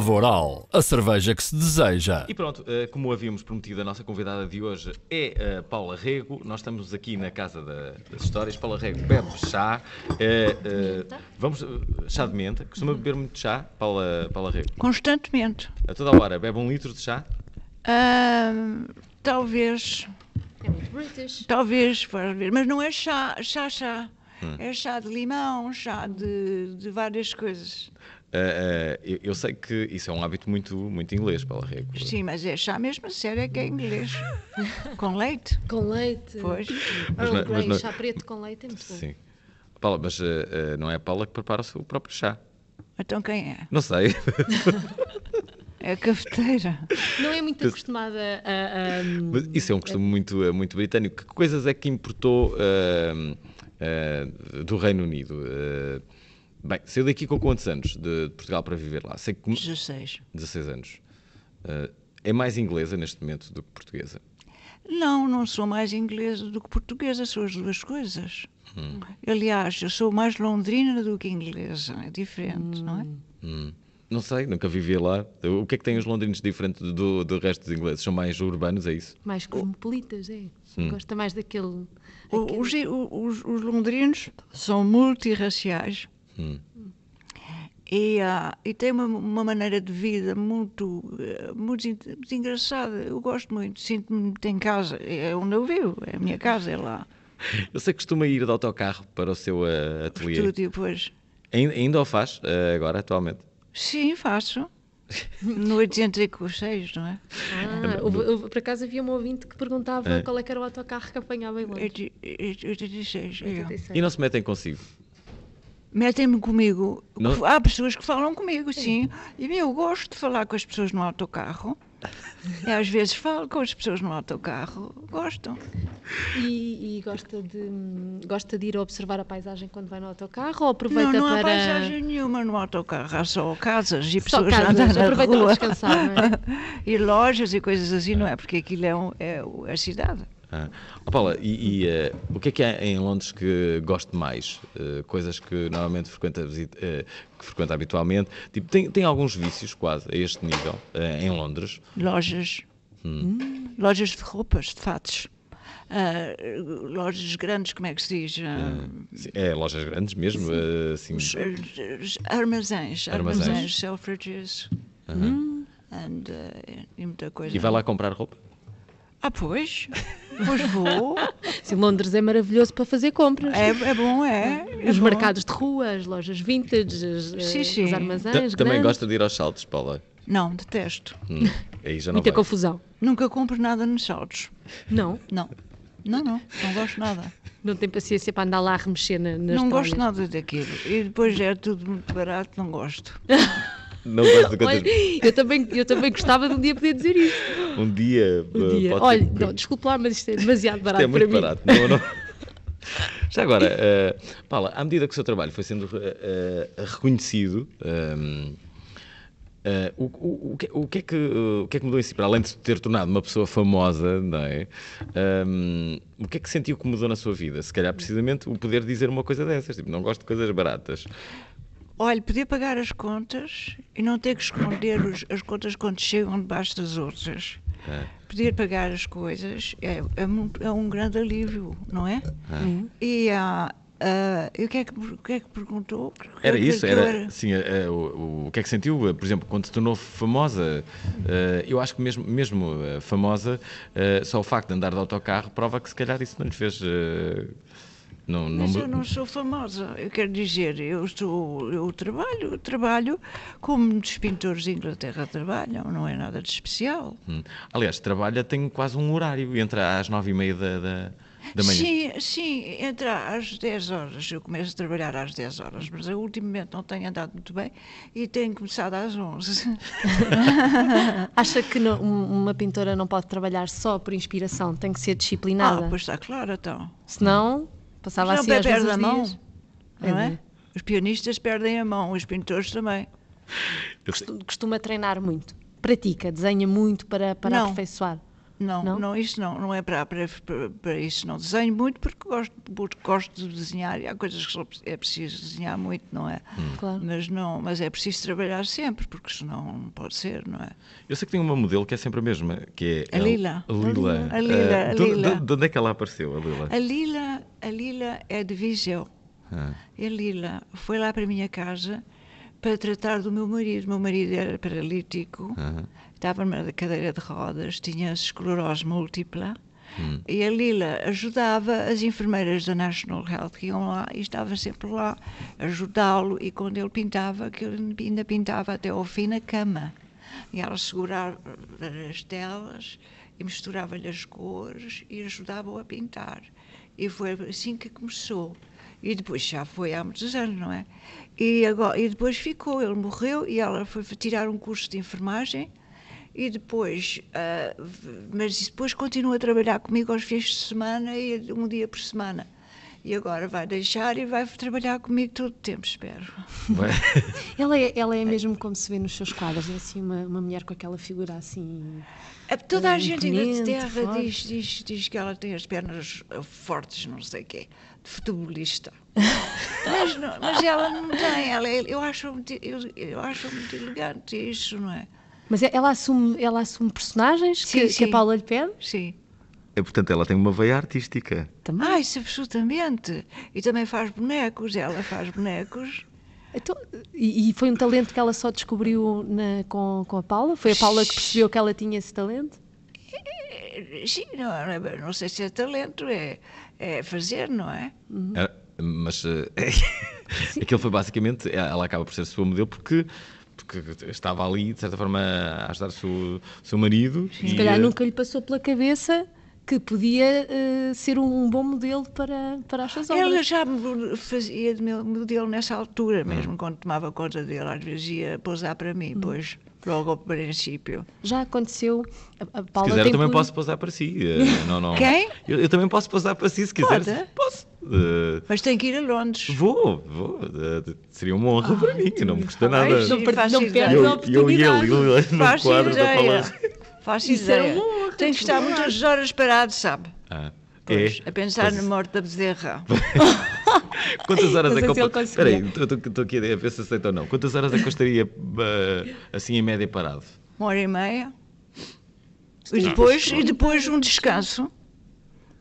Nova Oral, a cerveja que se deseja. E pronto, eh, como havíamos prometido, a nossa convidada de hoje é a eh, Paula Rego. Nós estamos aqui na Casa das Histórias. Paula Rego bebe chá. Eh, vamos, chá de menta. Costuma beber muito chá, Paula, Paula Rego? Constantemente. A toda hora, bebe um litro de chá? Uh, talvez. É muito british. Talvez, mas não é chá, chá, chá. Hum. É chá de limão, chá de, de várias coisas. Uh, uh, eu, eu, sei que isso é um hábito muito, muito inglês, Paula Rego. Sim, mas é chá mesmo a sério é que é inglês. com leite. Com leite. Pois. Ah, mas, Earl não... É- é- chá preto com leite é muito bom. Sim. Paula, mas uh, não é a Paula que prepara o seu próprio chá. Então quem é? Não sei. É a cafeteira. Não é muito acostumada a. a mas isso é um costume a... muito, muito britânico. Que coisas é que importou do Reino Unido? Bem, saiu daqui com quantos anos de Portugal para viver lá? Sei que... 16. 16 anos. Uh, é mais inglesa neste momento do que portuguesa? Não, não sou mais inglesa do que portuguesa, sou as duas coisas. Hum. Aliás, eu sou mais londrina do que inglesa, é diferente, hum. não é? Hum. hum. Não sei, nunca vivi lá. O que é que têm os londrinos diferente do, do resto dos ingleses? São mais urbanos, é isso? Mais cosmopolitas, é. Hum. Gosta mais daquele. daquele... Os, os, os londrinos são multirraciais Hum. E, uh, e tem uma, uma, maneira de vida muito, eh, muito, muito engraçada. Eu gosto muito, sinto-me muito em casa. É onde eu vivo, é a minha casa, é lá. Você costuma ir de autocarro para o seu uh, ateliê? Estúdio, pois. Ainda, ainda o faz uh, agora, atualmente? Sim, faço. No 806, não é? Ah, é, o, o, por acaso havia um ouvinte que perguntava é. qual é que era o autocarro que apanhava em Londres. 86, 86. É e não se metem consigo? Metem-me comigo. Não? Há pessoas que falam comigo, sim. E eu gosto de falar com as pessoas no autocarro. Eu, às vezes falo com as pessoas no autocarro, gostam. E, e, gosta, de, gosta de ir observar a paisagem quando vai no autocarro ou aproveita não, não para. Não há paisagem nenhuma no autocarro, há só casas e só pessoas casas, andando na rua. Descansar, é? E lojas e coisas assim, não é? Porque aquilo é, um, é, é a cidade. Ah. Oh, Paula, e, e uh, o que é que há em Londres que goste mais? Uh, coisas que normalmente frequenta, visita, uh, eh, que frequenta habitualmente. Tipo, tem, tem alguns vícios quase a este nível em Londres? Lojas. Hum. hum. lojas de roupas, de fatos. Uh, lojas grandes, como é que se diz? Uh, é, lojas grandes mesmo, sim. assim. armazéns, armazéns, selfridges uh -huh. hum, and, e muita coisa. E vai lá comprar roupa? Ah, pois. Pois vou. Sim, Londres é maravilhoso para fazer compras. É, é bom, é. Os é mercados bom. de rua, as lojas vintage, as, sim, eh, sim. os armazéns. Também gosta de ir aos saltos, Paula? Não, detesto. Hum, Muita vai. confusão. Nunca compro nada nos saltos. Não? Não. Não, não, não gosto nada. Não tem paciência para andar lá a remexer na, nas Não gosto nada daquilo. E depois é tudo muito barato, não gosto. Não gosto de coisas. eu, também, eu também gostava de um dia poder dizer isso. Um dia. Um eh, dia. Olha, não, desculpe lá, mas isto é demasiado barato isto é muito barato. Mim. Não, não. Já agora, uh, Paula, à medida que o seu trabalho foi sendo uh, reconhecido, um, ehm, Uh, o, o, o, que, o, que é que, o que é que mudou em si? Para além de ter tornado uma pessoa famosa, não é? Um, ehm, o que é que sentiu que mudou na sua vida? Se calhar, precisamente, o poder dizer uma coisa dessas. Tipo, não gosto de coisas baratas. Olha, poder pagar as contas e não ter que esconder os, as contas quando chegam debaixo das outras. É. Poder pagar as coisas é, é, muito, é um grande alívio, não é? é. E Uh, e o que, é que, o que é que perguntou? Era isso, era, era... sim, uh, o, o, que é que sentiu, por exemplo, quando se tornou famosa? Uh, eu acho que mesmo, mesmo famosa, só o facto de andar de autocarro prova que se calhar isso não lhe fez não, não... Mas eu não sou famosa, eu quero dizer, eu, estou, eu trabalho, trabalho como muitos pintores de Inglaterra trabalham, não é nada de especial. Hum. Aliás, trabalha, tem quase um horário, entra às nove e meia da, da... Sim, sim, entra às dez horas. Eu começo a trabalhar às dez horas, mas eu ultimamente não tenho andado muito bem e tenho começado às onze Acha que não, uma pintora não pode trabalhar só por inspiração? Tem que ser disciplinada? Ah, pois está claro, então. se não Passava assim a mão, dias. não é? Os pianistas perdem a mão, os pintores também. Costuma treinar muito, pratica, desenha muito para, para aperfeiçoar. Não, não, não, isso não, não é para, para, para, isso. Não desenho muito porque gosto, porque gosto de desenhar e há coisas que é preciso desenhar muito, não é? Hum. Claro. Mas, não, mas é preciso trabalhar sempre, porque senão não pode ser, não é? Eu sei que tem uma modelo que é sempre a mesma, que é a, Lila. A Lila. Eh, a Lila. A Lila. de, de, de, onde é que ela apareceu, a Lila? A Lila, a Lila é de Viseu. Ah. A Lila foi lá para a minha casa para tratar do meu marido. Meu marido era paralítico, uhum. estava na cadeira de rodas, tinha esclerose múltipla. Hum. E a Lila ajudava as enfermeiras da National Health que iam lá e estava sempre lá ajudá-lo. E quando ele pintava, que ele ainda pintava até ao fim na cama. E ela segurava as telas e misturava-lhe as cores e ajudava-o a pintar. E foi assim que começou. E depois já foi há muitos anos, não é? E, agora, e depois ficou, ele morreu e ela foi tirar um curso de enfermagem e depois, uh, mas depois continua a trabalhar comigo aos fins de semana e um dia por semana. E agora vai deixar e vai trabalhar comigo todo o tempo, espero. ela, é, ela é, é mesmo como se vê nos seus quadros, é assim uma, uma mulher com aquela figura assim. É, toda a eh, gente na terra diz, diz, diz que ela tem as pernas fortes, não sei o quê futebolista. mas, não, mas ela não tem, ela, é, eu acho muito, eu, eu acho muito elegante isso, não é? Mas é, ela assume, ela assume personagens sim, que, sim. que, a Paula lhe pede? Sim. É, portanto, ela tem uma veia artística. Também. Ah, isso absolutamente. E também faz bonecos, ela faz bonecos. Então, e, foi um talento que ela só descobriu na, com, com a Paula? Foi a Paula que percebeu que ela tinha esse talento? Sim, não, é não sei se é talento, é, é fazer, não é? Uhum. é mas eh, aquilo foi basicamente, é, ela acaba por ser sua modelo porque porque estava ali, de certa forma, a ajudar o seu, seu marido. Sim. E, se calhar eh, nunca lhe passou pela cabeça que podia uh, ser um, bom modelo para, para as suas obras. Ela já fazia de meu modelo nessa altura, hum. mesmo quando tomava conta dele, às vezes ia pousar para mim, hum. pois logo ao princípio. Já aconteceu. A Paula se quiser, eu também por... posso pousar para si. Eh, não, não. Quem? Eu, eu, também posso pousar para si, se quiser. Pode? Posso. Uh... Mas tem que ir a Londres. Vou, vou. Uh, seria uma honra ah, para mim, não me custa nada. Não, não, não a oportunidade. Eu, eu e ele, eu, no quadro da é Paula. Faço Isso é ideia. É horror, que estar muitas horas parado, sabe? Ah. É? Pois, é. A pensar na morte da bezerra. Quantas horas é que eu. Espera aí, estou aqui a ver se aceita ou não. Quantas horas é que eu estaria uh, assim em média parado? Uma hora e meia. E depois, e depois um descanso.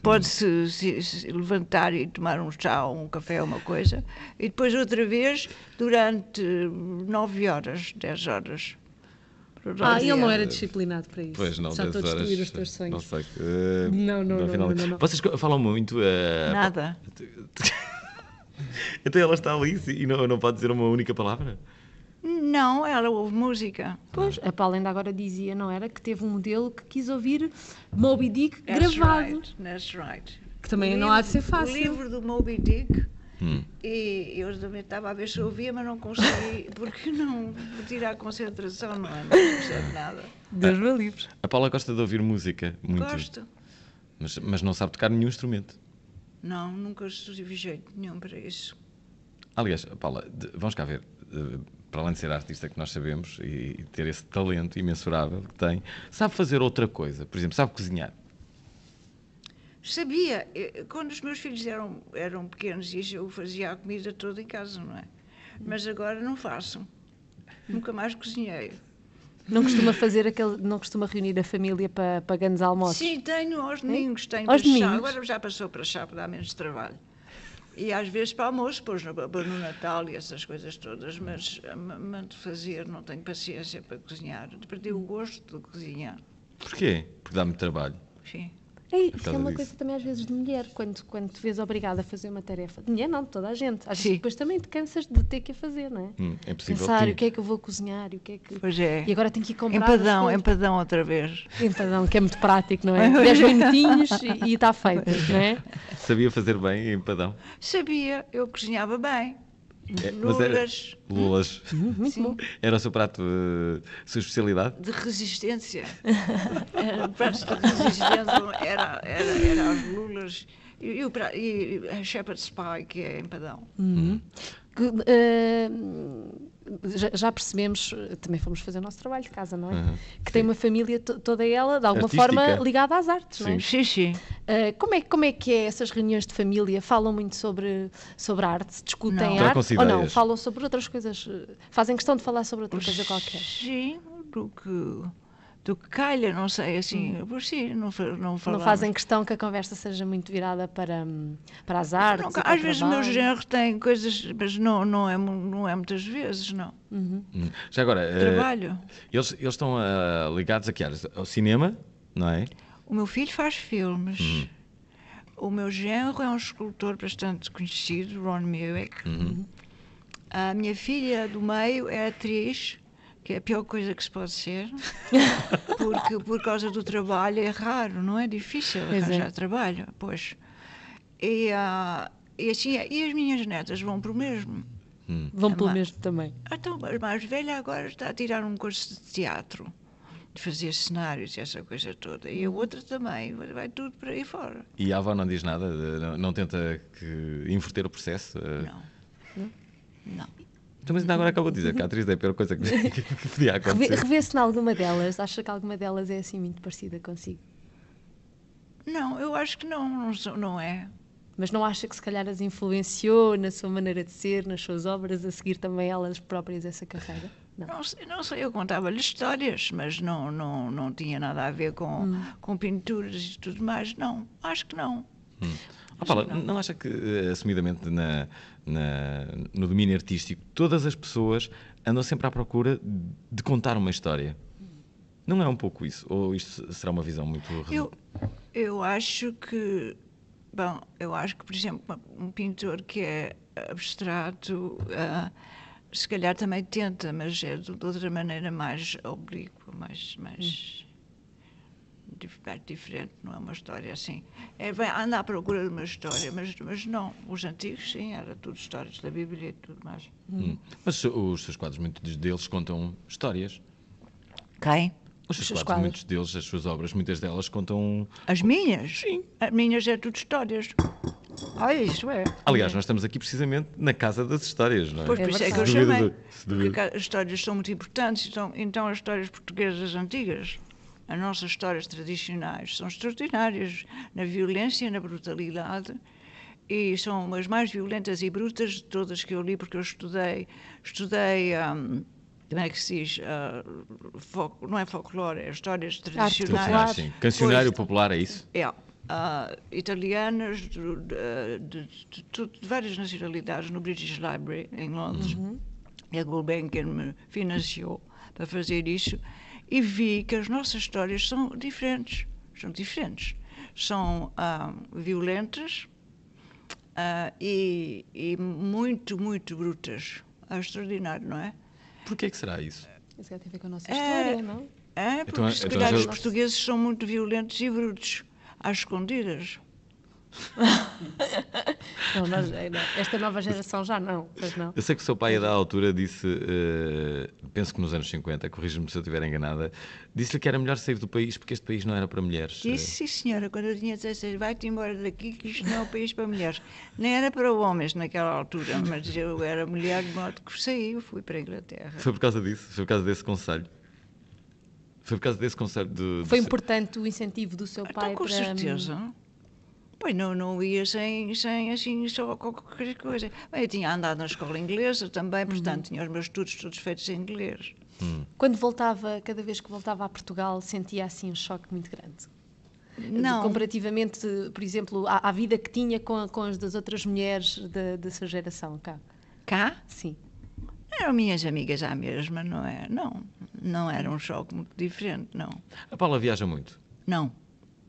Pode-se se, se levantar e tomar um chá ou um café, uma coisa. E depois outra vez durante nove horas, dez horas. Ah, ele não era disciplinado para isso. Pois não, Já estou a destruir os teus sonhos. Não sei. Uh, não, não, não, não, não, Vocês falam muito. Uh, Nada. então ela está ali e não, não pode dizer uma única palavra? Não, ela ouve música. Pois, a Paula ainda agora dizia, não era? Que teve um modelo que quis ouvir Moby Dick that's gravado. Right, that's right. Que também não há de ser fácil. O livro do Moby Dick Hum. E eu também estava a ver se ouvia, mas não consegui, porque não tirar a concentração, não é? Não percebo nada. Deus me livre. A Paula gosta de ouvir música, muito. Gosto. Mas, mas não sabe tocar nenhum instrumento. Não, nunca tive jeito nenhum para isso. Aliás, Paula, de, vamos cá ver. De, para além de ser artista que nós sabemos e, e ter esse talento imensurável que tem, sabe fazer outra coisa. Por exemplo, sabe cozinhar sabia, quando os meus filhos eram, eram pequenos, e eu fazia a comida toda em casa, não é? Mas agora não faço. Nunca mais cozinhei. Não costuma fazer aquele, não costuma reunir a família para, para grandes almoços? Sim, tenho aos domingos, tenho aos domingos. chá. Agora já passou para chá para dar menos trabalho. E às vezes para almoço, pois no, no Natal e essas coisas todas, mas mando fazer, não tenho paciência para cozinhar. Perdi o gosto de cozinhar. Porquê? Porque dá-me trabalho. Sim. É, isso é uma disso. coisa também às vezes de mulher, quando, quando te vês obrigada a fazer uma tarefa. De mulher não, de toda a gente. Às vezes depois também te cansas de ter que a fazer, não é? Hum, é possível. Pensar o que é que eu vou cozinhar, o que é que. Pois é. E agora tenho que ir comprar. Empadão, empadão outra vez. Empadão, que é muito prático, não é? 10 minutinhos e está feito, não é? Sabia fazer bem empadão? Sabia, eu cozinhava bem. Lulas. Era, uhum, lulas. Sim. Era o seu prato, de sua especialidade? De resistência. Era prato de resistência, era, era, era as lulas e, o, e a shepherd's pie, que é empadão. Uhum. uhum. Que, uh, já, percebemos, também fomos fazer o nosso trabalho de casa, não é? Uhum, que sim. tem uma família toda ela, de alguma Artística. forma, ligada às artes, sim. não é? Sim, sim. Uh, como, é, como é que é essas reuniões de família? Falam muito sobre, sobre arte? Discutem não. arte? Então Ou não? Falam sobre outras coisas? Fazem questão de falar sobre outra coisa qualquer? Sim, porque do que calha, não sei, assim, hum. por si, não, não Não fazem questão que a conversa seja muito virada para, hum, para as artes? Não, às vezes o meu genro tem coisas, mas não, não, é, não é muitas vezes, não. Uhum. Hum. Já agora, eh, Trabalho. Uh, eles, eles estão uh, ligados a que áreas? Ao cinema, não é? O meu filho faz filmes. Uhum. O meu genro é um escultor bastante conhecido, Ron Mueck. Uhum. A minha filha do meio é atriz que é a pior coisa que se pode ser, porque por causa do trabalho é raro, não é difícil arranjar é. trabalho, pois. E, uh, e assim, é. e as minhas netas vão para o mesmo. Hum. Vão é pelo mesmo também. Então, a mais velha agora está a tirar um curso de teatro, de fazer cenários e essa coisa toda. E a outra também, vai tudo para aí fora. E a avó não diz nada? Não, não tenta que, inverter o processo? Não? Eh, não. Então, mas ainda agora acabou de dizer que a atriz é a pior coisa que, que podia acontecer. Revê-se em alguma delas? Acha que alguma delas é assim muito parecida consigo? Não, eu acho que não, não, não é. Mas não acha que se calhar as influenciou na sua maneira de ser, nas suas obras, a seguir também elas próprias essa carreira? Não, não, sei, não sei, eu contava-lhe histórias, mas não, não, não tinha nada a ver com, hum. com pinturas e tudo mais, não, acho que não. Hum. Ah, Paula, não. acha que, eh, assumidamente, na, na, no domínio artístico, todas as pessoas andam sempre à procura de contar uma história? Não é um pouco isso? Ou isto será uma visão muito... Eu, eu acho que... Bom, eu acho que, por exemplo, um pintor que é abstrato... Uh, se calhar também tenta, mas é de, outra maneira mais oblíqua, mais, mais hum de diferente, não é uma história assim. É, bem, anda à procura de uma história, mas, mas não. Os antigos, sim, era tudo histórias da Bíblia e tudo mais. Hum. hum. Mas os seus quadros, muitos deles contam histórias. Quem? Os seus quadros, quadros, muitos deles, as suas obras, muitas delas contam. As minhas? Sim. As minhas é tudo histórias. Ah, isso é. Aliás, nós estamos aqui precisamente na casa das histórias, não é? Pois, por é isso é que eu chamei. Porque as histórias são muito importantes, então, então as histórias portuguesas antigas as nossas histórias tradicionais são extraordinárias na violência, na brutalidade e são as mais violentas e brutas de todas que eu li, porque eu estudei, estudei. Um, como é que se diz? Uh, não é folclore, é histórias tradicionais. Ah, sim. Cancionário pois, popular, é isso? É. Uh, italianas, de, de, de, de, várias nacionalidades, no British Library, em Londres. Uhum. E a Gulbenkian me financiou para fazer isso e vi que as nossas histórias são diferentes. São diferentes. São ah, violentas ah, e, e, muito, muito brutas. É extraordinário, não é? Por que, que será isso? Isso tem a ver com a nossa é, história, é, não? É, então, porque então, se calhar então, os portugueses são muito violentos e brutos, às escondidas. Eh, não, esta nova geração já não, pois não. Eu sei que o seu pai, a da altura, disse, uh, penso que nos anos 50, corrija-me se eu estiver enganada, disse-lhe que era melhor sair do país porque este país não era para mulheres. Disse, eh, sim, senhora, quando eu tinha 16, vai-te embora daqui que isto não é um país para mulheres. Nem era para homens naquela altura, mas eu era mulher de modo que saí, eu fui para a Inglaterra. Foi por causa disso? Foi por causa desse conselho? Foi por causa desse conselho de, de Foi importante o incentivo do seu ah, pai então, com para... Hum, certeza. Pois não, não ia sem, sem assim, só qualquer coisa. Bem, eu tinha andado na escola inglesa também, portanto, uhum. tinha os meus estudos todos feitos em inglês. Hum. Quando voltava, cada vez que voltava a Portugal, sentia assim um choque muito grande? Não. Comparativamente, por exemplo, à, à vida que tinha com, com as das outras mulheres da, dessa geração cá? Cá? Sim. Eram minhas amigas à mesma, não é? Não, não era um choque muito diferente, não. A Paula viaja muito? Não.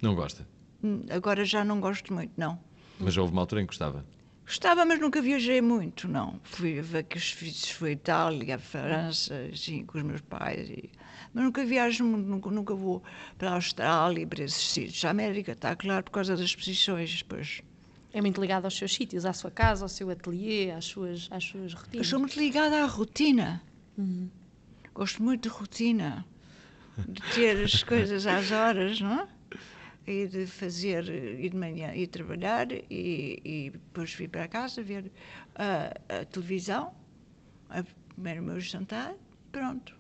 Não gosta? Hum, agora já não gosto muito, não. Mas já houve uma altura em que gostava? Gostava, mas nunca viajei muito, não. Fui a Vacações, a Itália, a França, assim, com os meus pais. E... Mas nunca viajo muito, nunca, nunca vou para a Austrália, para esses sítios. A América está claro por causa das exposições, pois. É muito ligada aos seus sítios, à sua casa, ao seu ateliê, às suas, às suas rotinas. Eu sou muito ligada à rotina. Uhum. Gosto muito de rotina, de ter as coisas às horas, não é? e de fazer, eh, ir de manhã e trabalhar e, e depois vir para casa ver a, a televisão, a, primeiro o meu jantar, pronto.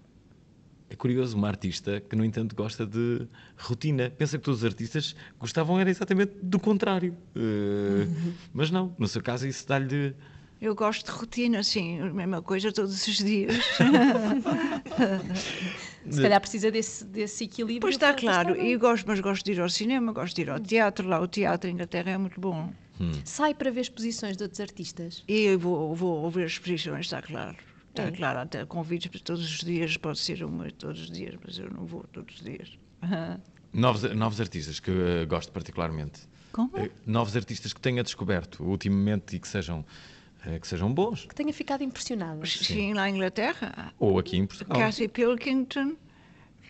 É curioso uma artista que, no entanto, gosta de rotina. Pensa que todos os artistas gostavam era exatamente do contrário. Uh, mas não, no seu caso, isso dá-lhe. Eu gosto de rotina, sim, a mesma coisa todos os dias. se calhar precisa desse, desse equilíbrio. Pois está claro, e gosto, mas gosto de ir ao cinema, gosto de ir ao teatro, lá o teatro em Inglaterra é muito bom. Hum. Sai para ver exposições de outros artistas? E vou, vou ver exposições, está claro. Está é. claro, até convites para todos os dias, pode ser uma todos os dias, mas eu não vou todos os dias. novos, novos artistas que uh, gosto particularmente. Como? Uh, novos artistas que tenha descoberto ultimamente e que sejam é que sejam bons. Que tenha ficado impressionado. Sim, na Inglaterra. Ou aqui em Portugal. Cassie Pilkington,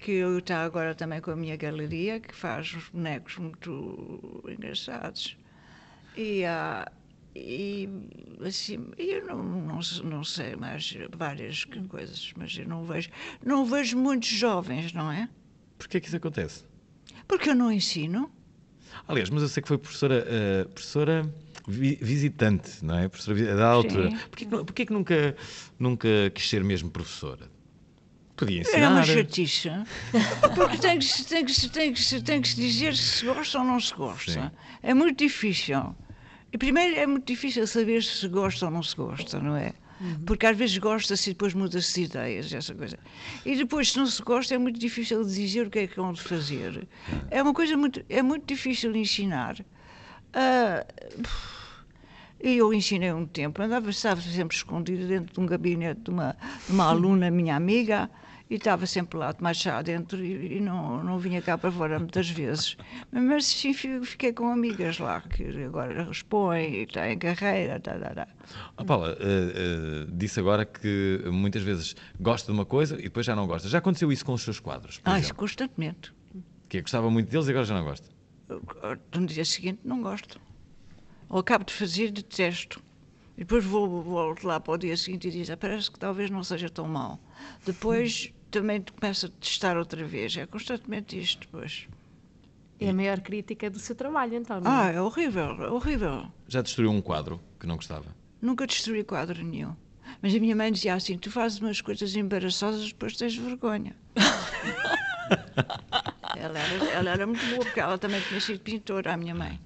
que está agora também com a minha galeria, que faz uns bonecos muito engraçados. E há. Ah, e assim, eu não, não, não sei mais várias coisas, mas eu não vejo, não vejo muitos jovens, não é? Porquê que isso acontece? Porque eu não ensino. Aliás, mas eu sei que foi professora, uh, professora visitante, não é? Professora da altura. Porquê, porquê que nunca, nunca quis ser mesmo professora? Podia é ensinar. É uma chatice. Porque tem que, se, tem, que se, tem, que se, tem que se dizer se gosta ou não se gosta. Sim. É muito difícil. E primeiro é muito difícil saber se se gosta ou não se gosta, não é? Uhum. Porque às vezes gosta-se e depois muda-se de ideias, essa coisa. E depois, se não se gosta, é muito difícil dizer o que é que vão fazer. É uma coisa muito. É muito difícil ensinar. Uh, e eu ensinei um tempo, andava, estava sempre escondido dentro de um gabinete de uma, de uma aluna minha amiga, e estava sempre lá, de machado dentro, e, e, não, não vinha cá para fora muitas vezes. Mas sim, fiquei com amigas lá, que agora e está em carreira, tá, tá, tá. Oh, Paula, uh, uh, disse agora que muitas vezes gosta de uma coisa e depois já não gosta. Já aconteceu isso com os seus quadros? Ah, isso constantemente. Que é, gostava muito deles e agora já não gosta? No dia seguinte não gosto ou acabo de fazer, detesto. E depois vou, volto lá para o dia seguinte e diz, ah, parece que talvez não seja tão mal. Depois também começa a testar outra vez. É constantemente isto, pois. É a maior crítica do seu trabalho, então. Não é? Ah, é horrível, é horrível. Já destruiu um quadro que não gostava? Nunca destruí quadro nenhum. Mas a minha mãe dizia assim: tu fazes umas coisas embaraçosas, depois tens vergonha. ela, era, ela era muito boa, porque ela também tinha sido pintora, a minha mãe.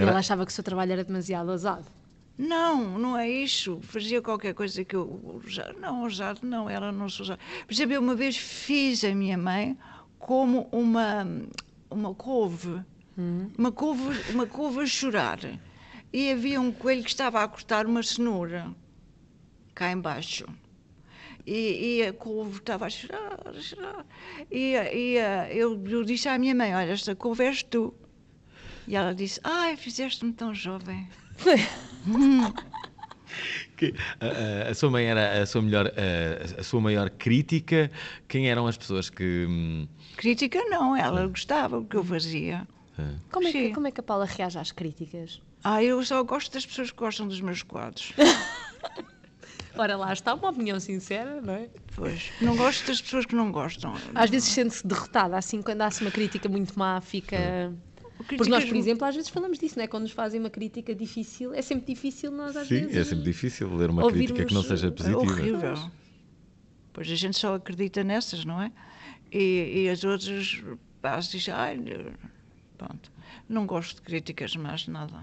Era... Ela achava que o seu trabalho era demasiado ousado. Não, não é isso. Fazia qualquer coisa que eu. Não, ousado não, ela não sou ousava. percebeu uma vez fiz a minha mãe como uma, uma couve. Hum. Uma couve, uma couve a chorar. E havia um coelho que estava a cortar uma cenoura cá embaixo. E, e, a couve estava a chorar, a chorar. E, e eh, eu, eu, disse à minha mãe: Olha, esta couve és tu. E ela disse: Ai, fizeste-me tão jovem. Que, a, a, sua mãe era a sua melhor a, a, sua maior crítica quem eram as pessoas que hum, crítica não ela ah. gostava do que eu fazia é. como é, que, como é que a Paula reage às críticas ah eu só gosto das pessoas que gostam dos meus quadros Ora lá, está uma opinião sincera, não é? Pois, não gosto das pessoas que não gostam. Às vezes sente-se derrotada, assim, quando há-se uma crítica muito má, fica. É. Porque nós, por exemplo, às vezes falamos disso, não é? Quando nos fazem uma crítica difícil, é sempre difícil nós às Sim, é vezes. Sim, é sempre difícil ler uma crítica que não seja positiva. É horrível. Pois a gente só acredita nessas, não é? E, e as outras pá, diz ai, pronto, não gosto de críticas mais nada.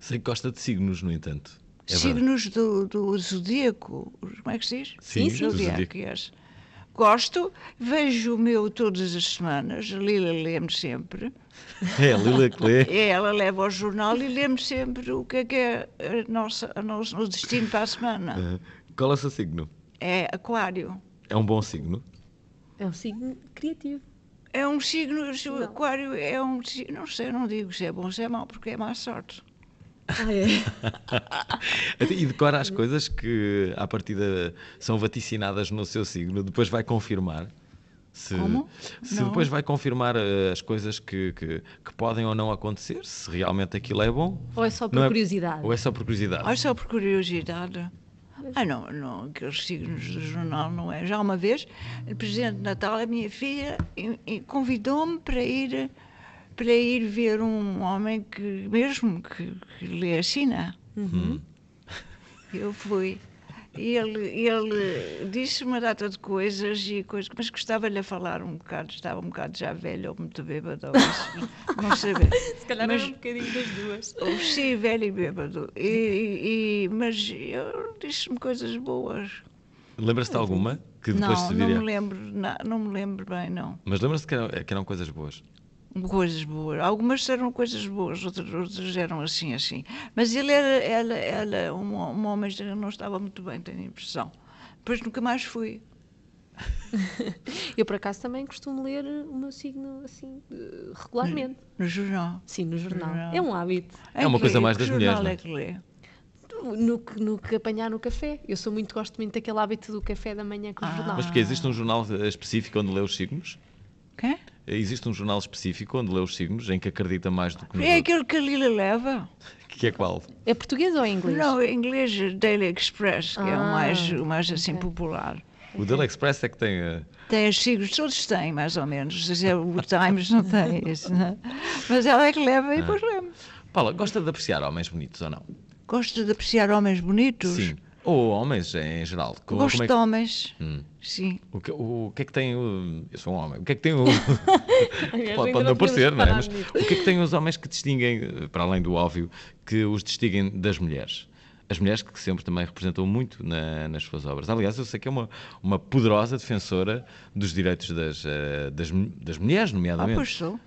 Sei que gosta de signos, no entanto. É signos do, do zodíaco, como é que se diz? Sim, sim. Zodíaco, zodíaco. Yes gosto, vejo o meu todas as semanas, Lila lê-me sempre. É, a Lila que lê. É, ela leva ao jornal e lê-me sempre o que é que é a nossa, a nosso, o destino para a semana. É. Qual é o seu signo? É aquário. É um bom signo? É um signo criativo. É um signo, o aquário é um signo, não sei, não digo se é bom ou se é mau, porque é má sorte. Ah, é. e decora as coisas que, à partida, são vaticinadas no seu signo, depois vai confirmar. Se, se depois vai confirmar eh, as coisas que, que, que, podem ou não acontecer, se realmente aquilo é bom. Ou é só por é curiosidade. É, ou é só por curiosidade. Ou é só por curiosidade. Ah, não, não, aqueles signos do jornal, não é? Já uma vez, o presidente de Natal, a minha filha convidou-me para ir para ir ver um homem que mesmo que, que a China. Uhum. Eu fui. E ele, ele disse uma data de coisas e coisas, mas gostava-lhe a falar um bocado, estava um bocado já velho ou muito bêbado ou não sei Se calhar mas, era um bocadinho das duas. Ou, sim, velho e bêbado. E, e, mas ele disse-me coisas boas. Lembra-se de alguma que depois não, se viria? Não, me lembro, não, não me lembro bem, não. Mas lembra-se que, é, que eram coisas boas? coisas boas. Algumas eram coisas boas, outras, outras eram assim, assim. Mas ele era, ela, ela um, um homem que não estava muito bem, tenho a impressão. Depois nunca mais fui. eu por acaso também costumo ler o meu signo assim eh, regularmente. No, no jornal. Sim, no jornal. no É um hábito. É, é uma coisa mais das mulheres. Jornal é? é que lê? No que, no que apanhar no café. Eu sou muito, gosto muito daquele hábito do café da manhã com ah. o jornal. Mas porque existe um jornal específico onde lê os signos? Quê? Existe um jornal específico onde lê os signos em que acredita mais do que no É aquele que a Lila leva. Que é qual? É português ou é inglês? Não, é inglês Daily Express, que ah, é o ah, mais, o mais assim okay. popular. O Daily Express é que tem. A... Eh, tem os signos, todos têm, mais ou menos. É o Times não tem isso, não? Né? Mas ela é que leva e ah. depois ah. leva. Paula, gosta de apreciar homens bonitos ou não? Gosta de apreciar homens bonitos? Sim. Ou homens em geral. Como, Gosto como é que... de homens. Hum. Sim. O que, o, o que é que tem. O... Eu sou um homem. O que é que tem o. pode, pode não parecer, não é? Mas o que é que tem os homens que distinguem, para além do óbvio, que os distinguem das mulheres? as mulheres que sempre também representam muito na, nas suas obras. Aliás, eu sei que é uma, uma poderosa defensora dos direitos das, eh, das, das mulheres, nomeadamente. Ah, pois sou.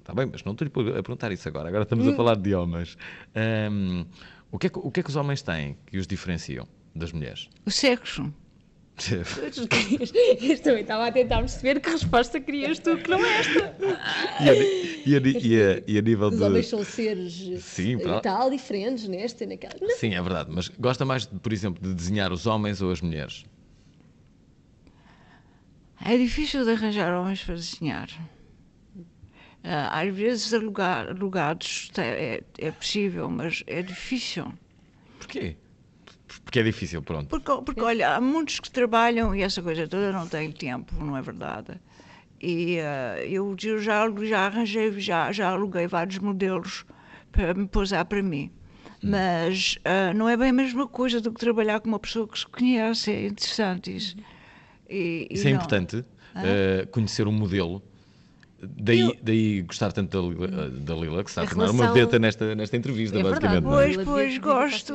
Está hum. bem, mas não estou-lhe a perguntar isso agora. Agora estamos hum. a falar de homens. Um, o, que é que, o que é que os homens têm que os diferenciam? das mulheres? O sexo. Eu também estava a tentar perceber que resposta querias tu, que não é esta. E a, e a, e a nível de. Os homens são seres Sim, eh, tal, diferentes neste né? e é naquela. Sim, é verdade. Mas gosta mais, por exemplo, de desenhar os homens ou as mulheres? É difícil de arranjar homens para desenhar. Ah, às vezes, alugados é, é, é possível, mas é difícil. Porquê? porque é difícil, pronto. Porque, porque olha, há muitos que trabalham e essa coisa toda não tem tempo, não é verdade? E uh, eu, já, já arranjei, já, já aluguei vários modelos para me posar para mim. Hum. Mas uh, não é bem a mesma coisa do que trabalhar com uma pessoa que se conhece, é interessante isso. Uhum. E, isso e é não. importante, ah? uh, conhecer um modelo Daí, eu... daí gostar tanto da Lila, da Lila que está a, tornar relação... uma beta nesta, nesta entrevista, é basicamente. É? É? Pois, pois, gosto.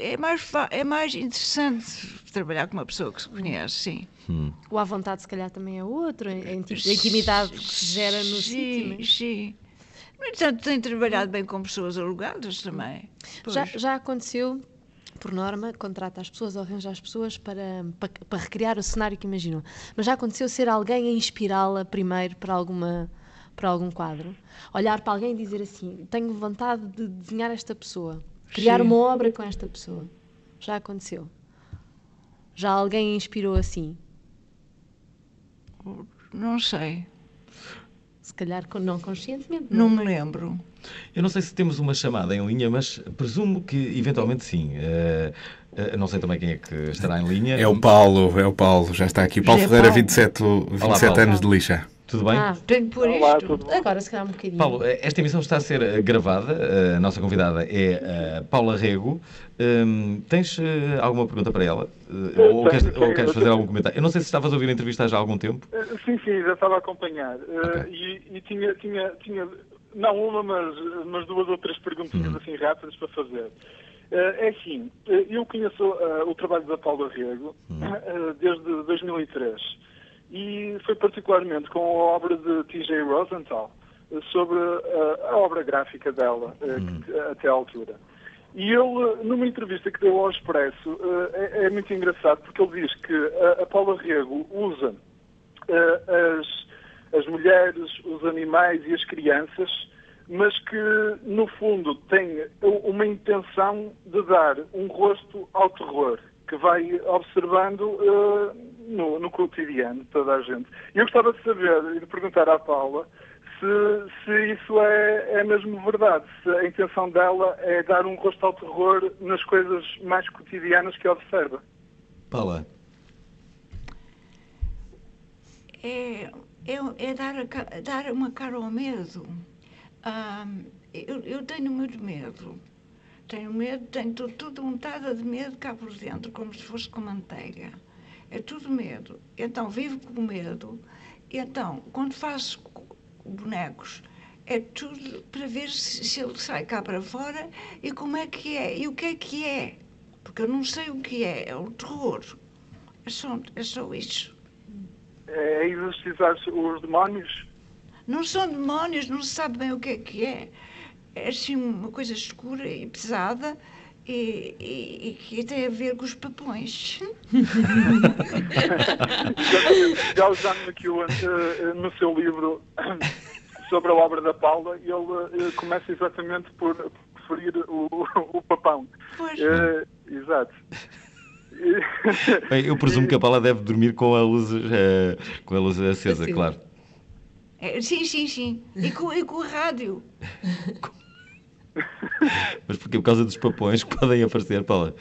É mais, é mais interessante trabalhar com uma pessoa que se conhece, sim. Hum. O à vontade, se calhar, também é outro, é a intimidade que se gera no sim, sítio. Sim, sim. No entanto, tenho trabalhado bem com pessoas alugadas também. Já, já aconteceu por norma, contrata as pessoas ou arranja as pessoas para, para, para recriar o cenário que imaginam. Mas já aconteceu ser alguém a inspirá-la primeiro para alguma para algum quadro, olhar para alguém e dizer assim: tenho vontade de desenhar esta pessoa, criar Sim. uma obra com esta pessoa. Já aconteceu. Já alguém inspirou assim? Não sei. Se calhar não conscientemente. Não, não é? me lembro. Eu não sei se temos uma chamada em linha, mas presumo que eventualmente sim. Uh, uh, não sei também quem é que estará em linha. É o Paulo, é o Paulo, já está aqui. Paulo é Ferreira, Paulo. 27, 27 Olá, anos de lixa. Tudo bem? Ah, por Olá, isto. Tudo Agora, se calhar um bocadinho. Paulo, eh, esta emissão está a ser gravada. A nossa convidada é a Paula Rego. Um, ehm, tens alguma pergunta para ela? ou, queres, ou queres fazer algum comentário? Eu não sei se estavas a ouvir a entrevista já há algum tempo. Sim, sim, já estava a acompanhar. Okay. Uh, e, e tinha, tinha, tinha não uma, mas, mas duas ou três perguntinhas uhum. assim rápidas para fazer. Eh, é assim, eh, eu conheço eh, o trabalho da Paula Rego uhum. desde 2003 e foi particularmente com a obra de T.J. Rosenthal sobre a obra gráfica dela uhum. até à altura. E ele, numa entrevista que deu ao Expresso, é, é, muito engraçado porque ele diz que a, Paula Rego usa as as mulheres, os animais e as crianças, mas que, no fundo, tem uma intenção de dar um rosto ao terror, que vai observando uh, no, no cotidiano toda a gente. E eu gostava de saber e de perguntar à Paula se, se isso é, é mesmo verdade, se a intenção dela é dar um rosto ao terror nas coisas mais cotidianas que observa. Paula. É, é dar, a, dar uma cara ao medo. eu, eu, tenho muito medo. Tenho medo, tenho tudo, tudo untada de medo cá por dentro, como se fosse com manteiga. É tudo medo. Então vivo com medo. Então, quando faço bonecos, é tudo para ver se, se ele sai cá para fora e como é que é e o que é que é. Porque eu não sei o que é, é o terror. É só, é só isso é exorcizar é os demónios? Não são demónios, não se sabe bem o que é que é. É assim uma coisa escura e pesada e, e, e que tem a ver com os papões. já usando o eh, eh, no seu livro sobre a obra da Paula, ele eh, começa exatamente por ferir o, o papão. Pois. É, exato. Bem, eu presumo que a Paula deve dormir com a luz, é, com a luz acesa, claro. É, sim, sim, sim. E com, e com o rádio. Mas porque por causa dos papões que podem aparecer, Paula?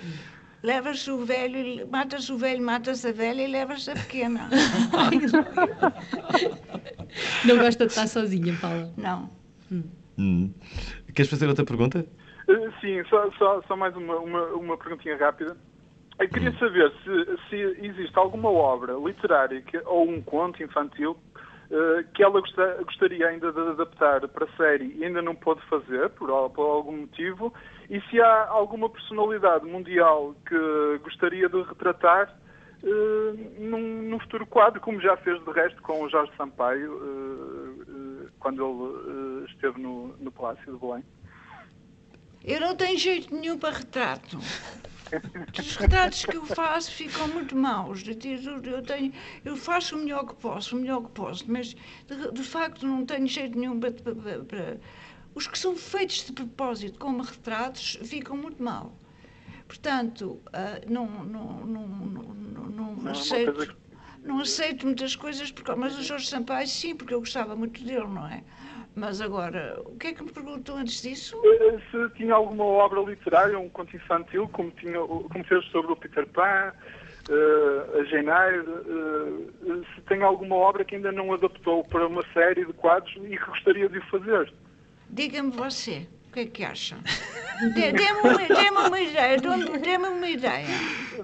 Levas o velho, matas o velho, matas a velha e levas a pequena. Não gosta de estar sozinha, Paula? Não. Hum. Hum. Queres fazer outra pergunta? Uh, sim, só, só, só mais uma, uma, uma perguntinha rápida. Eu queria saber se, se existe alguma obra literária que, ou um conto infantil eh, que ela gostaria ainda de adaptar para a série e ainda não pôde fazer, por, por, algum motivo, e se há alguma personalidade mundial que gostaria de retratar uh, num, num, futuro quadro, como já fez de resto com o Jorge Sampaio, uh, uh, quando ele esteve no, no Palácio de Belém. Eu não tenho jeito nenhum para retrato. Os retratos que eu faço ficam muito maus. Eu, tenho, eu faço o melhor que posso, o melhor que posso, mas de, de facto não tenho jeito nenhum para, para, para, Os que são feitos de propósito como retratos ficam muito mal. Portanto, uh, não, não, não, não, não é aceito não aceito muitas coisas, porque, mas o Jorge Sampaio sim, porque eu gostava muito dele, não é? Mas agora, o que é que me perguntou antes disso? Eh, se tinha alguma obra literária, um conto infantil, como, tinha, como fez sobre o Peter Pan, eh, a Janeiro eh, se tem alguma obra que ainda não adaptou para uma série de quadros e que gostaria de o fazer. Diga-me você, o que é que acha? Dê-me uma ideia, dê-me uma ideia.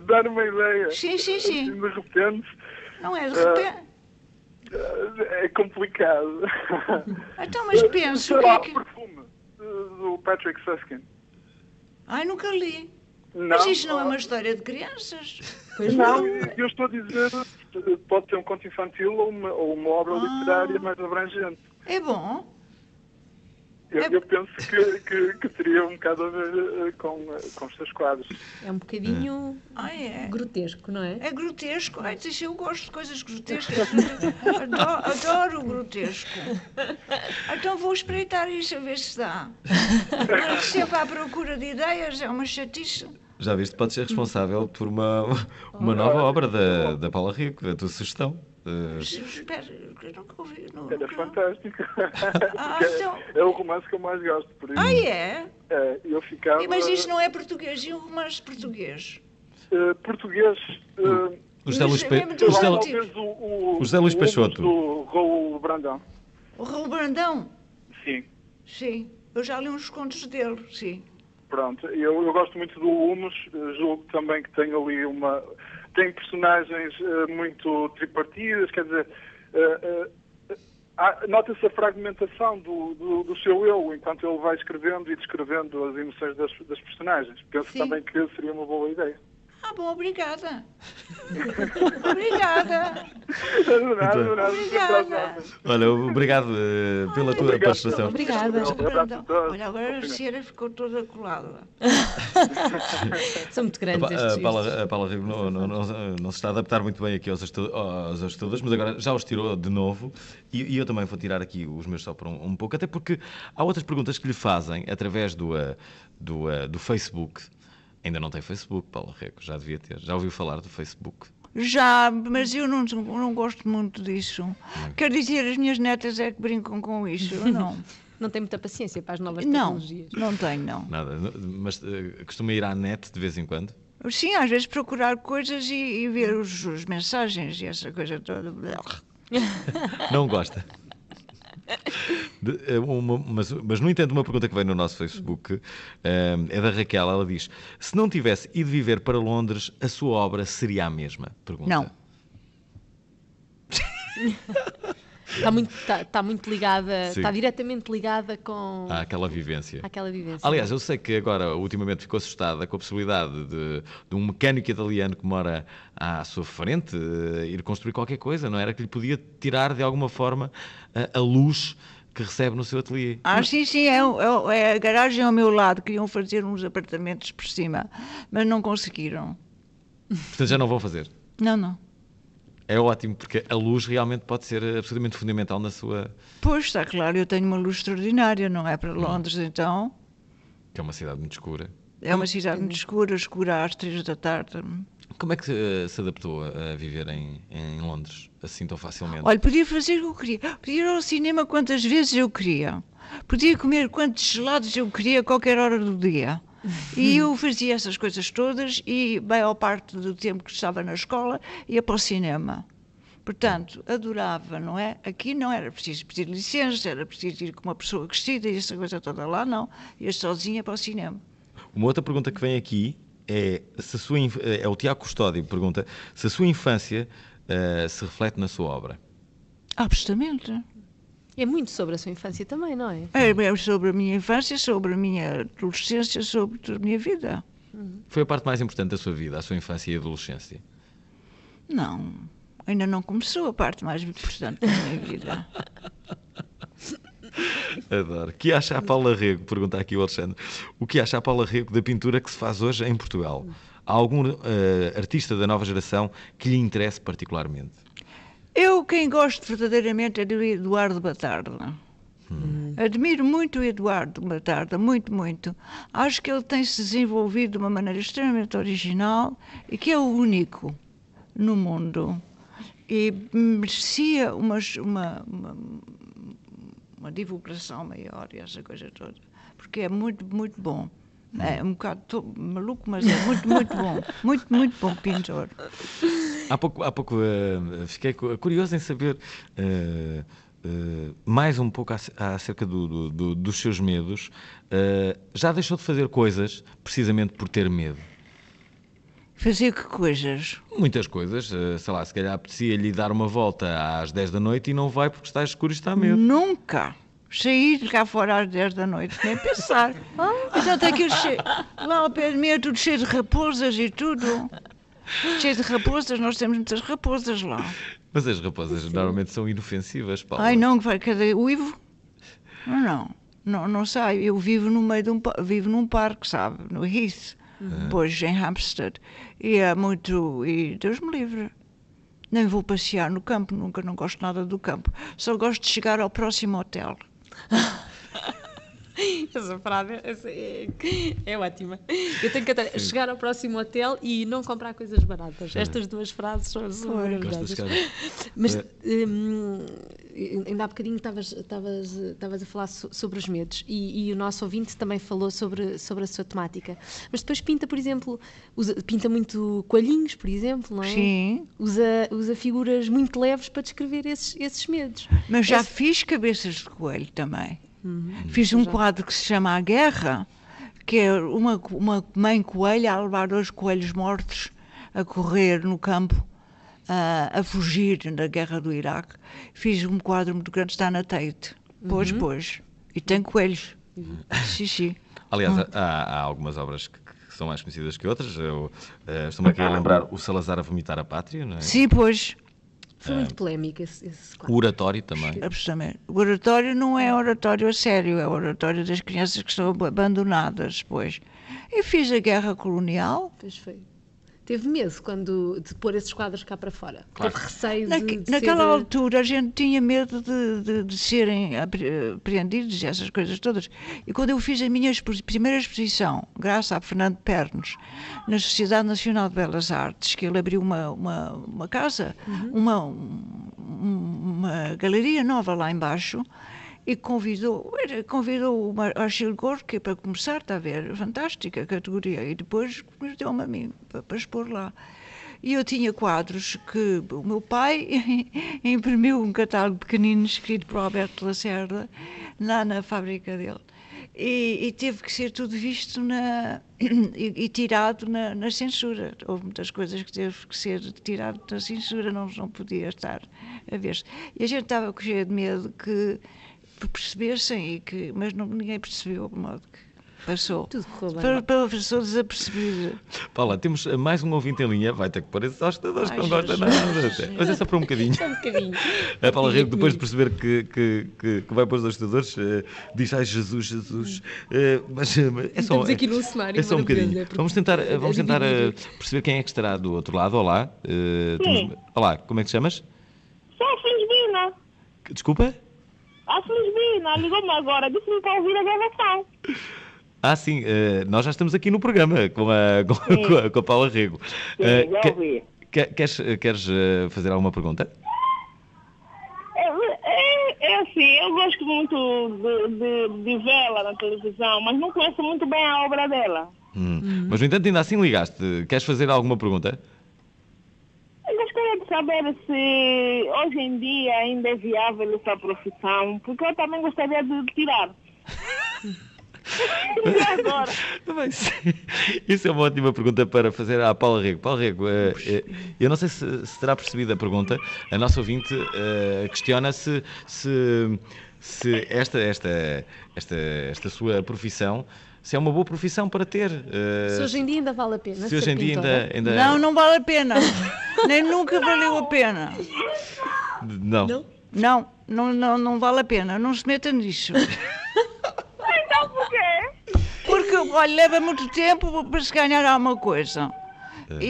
Dar uma ideia? Sim, sim, sim. Assim, de repente... Não é de repente... Uh, é complicado. Então, mas eh, penso. Será que é que... perfume do Patrick Susskind? Ai, nunca li. Não, mas isto não é uma história de crianças. Pois não, não. eu estou a dizer eh, pode ser um conto infantil ou uma, ou uma obra ah. literária mais abrangente. É bom. Eu, é eu penso que, que, que, teria um bocado a eh, ver com, eh, com os seus quadros. É um bocadinho é. ah, é. grotesco, não é? É grotesco. Ai, eu gosto de coisas grotescas. adoro, o grotesco. Então vou espreitar isso a ver se dá. Mas sempre é à procura de ideias é uma chatice. Já viste, pode ser responsável por uma, uma oh. nova obra da, da Paula Rico, da tua sugestão. Eh, espera, eu nunca ouvi. Era é fantástico. Ah, é, então... é, o romance que eu mais gosto, por isso. Ah, é? é eu ficava... E, mas isto não é português, e o romance português? Uh, português... Uh, o José Luís, é Pe... o O, o, o José Luís Peixoto. O Raul Brandão. O Raul Brandão? Sim. Sim. Eu já li uns contos dele, sim. Pronto. Eu, eu gosto muito do Humus. Julgo também que tenho ali uma tem personagens uh, muito tripartidas, quer dizer, eh, eh, nota-se a fragmentação do, do, do, seu eu enquanto ele vai escrevendo e descrevendo as emoções das, das personagens. Penso Sim. também que seria uma boa ideia. Ah, bom, obrigada. obrigada. Adorado, adorado. Obrigada. Olha, obrigado uh, pela Ai, tua obrigado, participação. Obrigada. Olha, agora a Sierra ficou toda colada. São muito grandes a, estes a, Paula, a Paula não, não, não, não, se está a adaptar muito bem aqui aos, estu, aos estudos, mas agora já os tirou de novo e, e, eu também vou tirar aqui os meus só por um, um, pouco, até porque há outras perguntas que lhe fazem através do, eh, do, eh, do Facebook Ainda não tem Facebook, Paulo Reco, já devia ter. Já ouviu falar do Facebook? Já, mas eu não, não gosto muito disso. Não. Quer dizer, as minhas netas é que brincam com isso, não. Não tem muita paciência para as novas não, tecnologias. Não, não tenho, não. Nada, mas uh, costuma ir à net de vez em quando? Sim, às vezes procurar coisas e, e ver os, os mensagens e essa coisa toda. Não gosta? De, eh, uma, mas, mas, no entanto, uma pergunta que vem no nosso Facebook eh, é da Raquel. Ela diz: Se não tivesse ido viver para Londres, a sua obra seria a mesma? Pergunta. Não. Está muito, tá, tá muito ligada, está diretamente ligada com. aquela vivência. Àquela vivência. Aliás, eu sei que agora, ultimamente, ficou assustada com a possibilidade de, de um mecânico italiano que mora à sua frente eh, ir construir qualquer coisa, não era? Que lhe podia tirar de alguma forma a, a luz que recebe no seu ateliê. Ah, sim, sim, é, é, é, a garagem ao meu lado, queriam fazer uns apartamentos por cima, mas não conseguiram. Portanto, já não vão fazer? Não, não é ótimo, porque a luz realmente pode ser absolutamente fundamental na sua. Pois, está claro, eu tenho uma luz extraordinária, não é? Para hum. Londres, hum. então. Que é uma cidade muito escura. É uma cidade muito escura, escura às três da tarde. Como é que uh, se adaptou a viver em, em, Londres assim tão facilmente? Olha, podia fazer o que eu queria, podia ir ao cinema quantas vezes eu queria, podia comer quantos gelados eu queria a qualquer hora do dia e eu fazia essas coisas todas e maior parte do tempo que estava na escola ia para o cinema. Portanto, adorava, não é? Aqui não era preciso pedir licença, era preciso ir com uma pessoa crescida e essa coisa toda lá, não. Ia sozinha para o cinema. Uma outra pergunta que vem aqui é, se sua, eh, é o Tiago Custódio pergunta se a sua infância uh, se reflete na sua obra. Absolutamente. É muito sobre a sua infância também, não é? é? É sobre a minha infância, sobre a minha adolescência, sobre a minha vida. Uhum. Foi a parte mais importante da sua vida, a sua infância e adolescência? Não, ainda não começou a parte mais importante da minha vida. Adoro. O que acha a Paula Rego? Pergunta aqui o Alexandre. O que acha a Paula Rego da pintura que se faz hoje em Portugal? Há algum uh, artista da nova geração que lhe interesse particularmente? Eu quem gosto verdadeiramente é do Eduardo Batarda. Hum. Admiro muito o Eduardo Batarda, muito, muito. Acho que ele tem se desenvolvido de uma maneira extremamente original e que é o único no mundo. E merecia uma, uma, uma, uma divulgação maior e essa coisa toda, porque é muito, muito bom. É um bocado maluco, mas é muito, muito bom. Muito, muito bom pintor. Há pouco, há pouco uh, fiquei curioso em saber. Uh, uh, mais um pouco acerca do, do, do, dos seus medos, já deixou de fazer coisas precisamente por ter medo? Fazia que coisas? Muitas coisas. Sei lá, se calhar apetecia-lhe dar uma volta às 10 da noite e não vai porque está escuro e está medo. Nunca! sair de cá fora às 10 da noite, nem pensar. Ah, então tem aquilo cheio. Lá ao pé de mim é tudo cheio de raposas e tudo. Cheio de raposas, nós temos muitas raposas lá. Mas as raposas Sim. normalmente são inofensivas, Paulo. Ai não, vai uivo. Não, não, não, não sai. Eu vivo no meio de um vivo num parque, sabe, no Heath, uhum. pois em Hampstead. E é muito e Deus me livre. Nem vou passear no campo, nunca não gosto nada do campo. Só gosto de chegar ao próximo hotel. 啊 Essa frase é, é ótima. Eu tenho que até chegar ao próximo hotel e não comprar coisas baratas. É. Estas duas frases são, são maravilhosas. Mas é. hum, ainda há bocadinho estavas a falar so, sobre os medos e, e, o nosso ouvinte também falou sobre, sobre a sua temática. Mas depois pinta, por exemplo, usa, pinta muito coelhinhos, por exemplo, não é? Sim. Usa, usa figuras muito leves para descrever esses, esses medos. Mas já Esse... fiz cabeças de coelho também. Uhum. Fiz um quadro que se chama A Guerra, que é uma, uma mãe coelha a levar dois coelhos mortos a correr no campo, a, a fugir da guerra do Iraque. Fiz um quadro muito grande, está na Tate. Pois, uhum. pois. E tem coelhos. Uhum. Sim, sim. Aliás, hum. há, há algumas obras que são mais conhecidas que outras. Eu, uh, estou-me aqui a lembrar o Salazar a vomitar a pátria, não é? Sim, pois. Foi muito ah, polémico esse, esse quadro. O oratório também. Absolutamente. O oratório não é oratório a sério, é oratório das crianças que são abandonadas, pois. E fiz a guerra colonial. Pois foi teve medo quando, de pôr esses quadros cá para fora. Claro. Teve receio Na, de, de Naquela ser... altura a gente tinha medo de, de, de serem apreendidos e essas coisas todas. E quando eu fiz a minha primeira exposição, graças a Fernando Pernos, na Sociedade Nacional de Belas Artes, que ele abriu uma, uma, uma casa, uhum. uma, uma galeria nova lá embaixo, e convidou, convidou o Archil Gorky é para começar, está a ver, fantástica a categoria, e depois deu-me a mim para, para, expor lá. E eu tinha quadros que o meu pai imprimiu um catálogo pequenino escrito por Alberto Lacerda lá na fábrica dele. E, e teve que ser tudo visto na, e, e, tirado na, na, censura. Houve muitas coisas que teve que ser tirado da censura, não, não podia estar a ver-se. E a gente estava cheia de medo que percebessem, e que, mas não, ninguém percebeu, de modo que Passou. Tudo correu bem. Para, é? passou desapercebido. Paula, temos eh, mais um ouvinte em linha. Vai ter que pôr esses hostadores que não gosta nada. Mas é só para um bocadinho. Só um bocadinho. A Paula Rego, depois de perceber que, que, que, que vai pôr os dois uh, diz: Ai, Jesus, Jesus. Eh, mas, mas é só, Estamos aqui num cenário. É só um bocadinho. É vamos tentar, vamos é tentar perceber quem é que estará do outro lado. Olá. Olá, como é que te chamas? Sou Felizbina. Desculpa? As Felizmina ligou-me agora, disse-me para tá ouvir a gravação. Ah, sim, uh, nós já estamos aqui no programa com a, com, com a, com a Paula Rego. Sim, eh, já ouvi. Que, queres, eh, queres fazer alguma pergunta? É, é, é assim, eu gosto muito de, de, de vê-la na televisão, mas não conheço muito bem a obra dela. Hum. Mas, no entanto, ainda assim ligaste. Queres fazer alguma pergunta? gostaria de saber se hoje em dia ainda é viável essa profissão, porque eu também gostaria de tirar. Mas, isso é uma ótima pergunta para fazer à Paula Rego. Paula Rego, eh, eh, eu não sei se, se terá percebido a pergunta. A nossa ouvinte eh, questiona se, se, se esta, esta, esta, esta sua profissão se é uma boa profissão para ter. Uh... Se hoje em dia ainda vale a pena. Se hoje em dia ainda, ainda, Não, não vale a pena. Nem nunca valeu a pena. Não. Não. não. não, não, vale a pena. Não se meta nisso. então porquê? Porque, olha, leva muito tempo para se ganhar alguma coisa. É. E,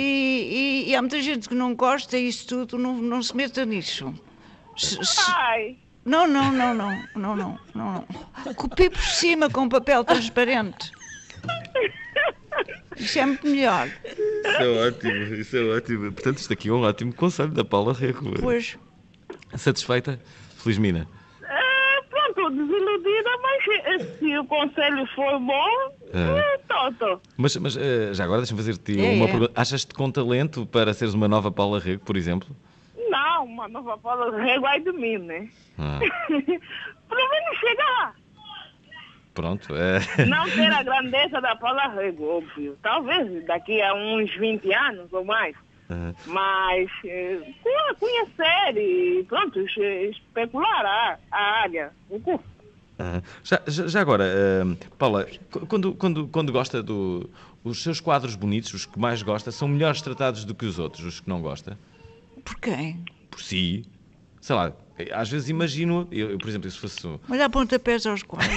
e, e, há muita gente que não gosta disso tudo, não, não se meta nisso. Ai. Não, não, não, não, não, não, não. Copie por cima com papel transparente. Isso é muito melhor. Isso é ótimo, isso é ótimo. Portanto, isto aqui é um ótimo conselho da Paula Rego. Pois. Satisfeita? Feliz Mina. Ah, pronto, desiludida, mas eh, se o conselho for bom, é toto. Mas, mas eh, já agora deixa-me fazer-te é, uma é. pergunta. Achas-te com talento para seres uma nova Paula Rego, por exemplo? uma nova bola, reguai é mim, né? Ah. Provendo chegar lá. Pronto, é. Não ter a grandeza da Paula Rego, é óbvio. Talvez daqui a uns 20 anos ou mais. Uhum. Mas conhecer eh, e pronto, especular a, a área, o curso. Uhum. Já, já, já, agora, uh, Paula, quando, quando, quando gosta do. Os seus quadros bonitos, os que mais gosta, são melhores tratados do que os outros, os que não gosta? Por quem? Por si. Sei lá, às vezes imagino, eu, eu por exemplo, se fosse. olhar pontapés aos quais.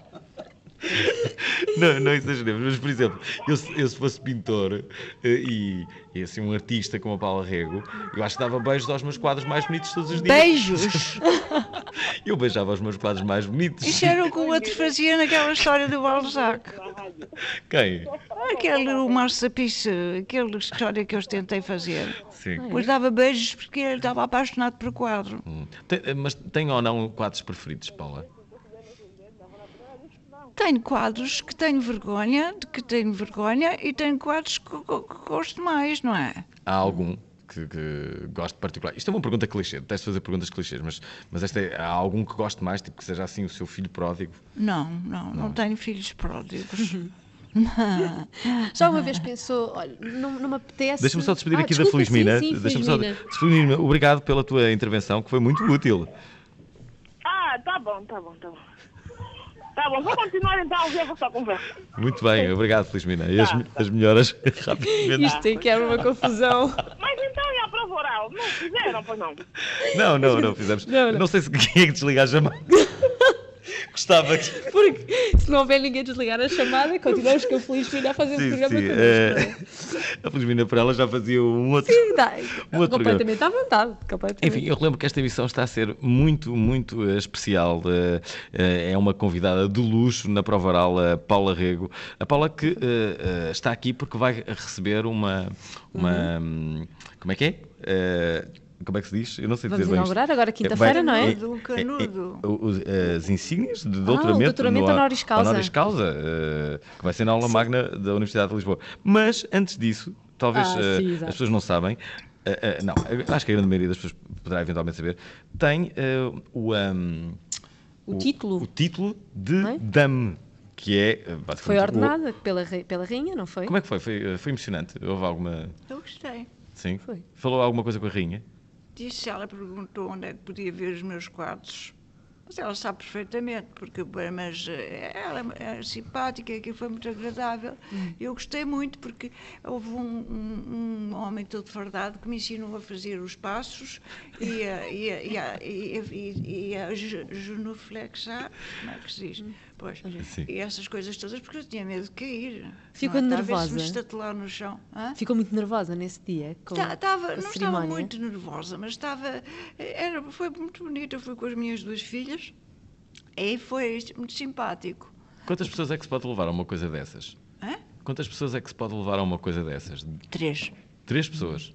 não, não exageremos, mas por exemplo, eu, eu se fosse pintor eh, e, e, assim um artista como a Paula Rego, eu acho que dava beijos aos meus quadros mais bonitos todos os dias. Beijos! eu beijava os meus quadros mais bonitos. Isso era o que o outro fazia naquela história do Balzac. Quem? Aquele, o Marçapice, aquela história que eu tentei fazer. Sim. Pois dava beijos porque ele estava apaixonado por quadro. Hum. Tem, eh, mas tem ou não quadros preferidos, Paula? Tenho quadros que tenho vergonha, de que tenho vergonha, e tenho quadros que, que, que gosto mais, não é? Há algum? que, que gosto particular? Isto é uma pergunta clichê, detesto fazer perguntas clichês, mas, mas esta é, há algum que goste mais, tipo que seja assim o seu filho pródigo? Não, não, não, não tenho filhos pródigos. Já uma vez pensou, olha, não, não me apetece. Deixa-me só despedir ah, aqui desculpa, da Feliz Mina. Sim, sim, só despedir, obrigado pela tua intervenção, que foi muito útil. Ah, tá bom, tá bom, tá bom. Tá bom, vou continuar então a ouvir a vossa conversa. Muito bem, obrigado, Feliz Mina. E tá, as, tá, as melhoras rapidamente. Isto tem que era uma confusão. Mas então e é a prova oral? Não fizeram, pois não? Não, não, não fizemos. Não, não. não sei se quem é que desliga a chamada. Gostava que... Porque se não houver ninguém desligar a chamada, continuamos com a Feliz Mina a fazer sim, o programa sim. Connosco, é? A Feliz Mina ela já fazia um outro. Sim, dá. Um outro completamente programa. à vontade. Completamente. Enfim, eu lembro que esta emissão está a ser muito, muito eh, especial. Eh, eh, é uma convidada de luxo na prova oral, a Paula Rego. A Paula que está aqui porque vai receber uma. uma uhum. Hum, como é que é? como é que se diz? Eu não sei Vamos dizer inaugurar bem. inaugurar agora é, quinta-feira, não é? é canudo, canudo. É, eh, as insígnias de ah, doutoramento, ah, doutoramento no, honoris causa, honoris causa uh, que vai ser na aula Sim. magna da Universidade de Lisboa. Mas antes disso, talvez ah, uh, sim, as pessoas não sabem, uh, uh, não, acho que a grande maioria das pessoas poderá eventualmente saber, tem o, um, o, o, título. o título de é? Dame. Que é basicamente. Foi ordenada o... pela, pela rainha, não foi? Como é que foi? Foi, foi emocionante? Houve alguma. Eu gostei. Sim. Foi. Falou alguma coisa com a rainha? disse, ela perguntou onde é que podia ver os meus quadros. Mas ela sabe perfeitamente, porque mas eh, ela é, é simpática, e foi muito agradável. Hum. Eu gostei muito porque houve um, um, um, homem todo fardado que me ensinou a fazer os passos e a, e a, e a, e a, e a genuflexar, como é que se diz? Hum. Pois. Sim. E essas coisas todas, porque eu tinha medo de cair. Ficou nervosa? me no chão. Hã? Ficou muito nervosa nesse dia? Tá, não cerimónia. estava muito nervosa, mas estava... Era, foi muito bonito. Eu fui com as minhas duas filhas e foi muito simpático. Quantas pessoas é que se pode levar a uma coisa dessas? Hã? Quantas pessoas é que se pode levar a uma coisa dessas? Três. Três pessoas?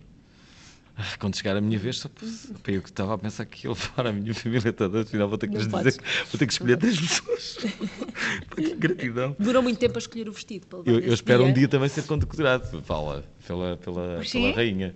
quando chegar a minha vez, só, uhum. opa, eu estava a pensar que ele fora a minha família toda, afinal vou ter que, dizer, vou ter que escolher três pessoas. que gratidão. Durou muito tempo a escolher o vestido. eu, eu espero um dia também ser condecorado pela, pela, pela, pela rainha.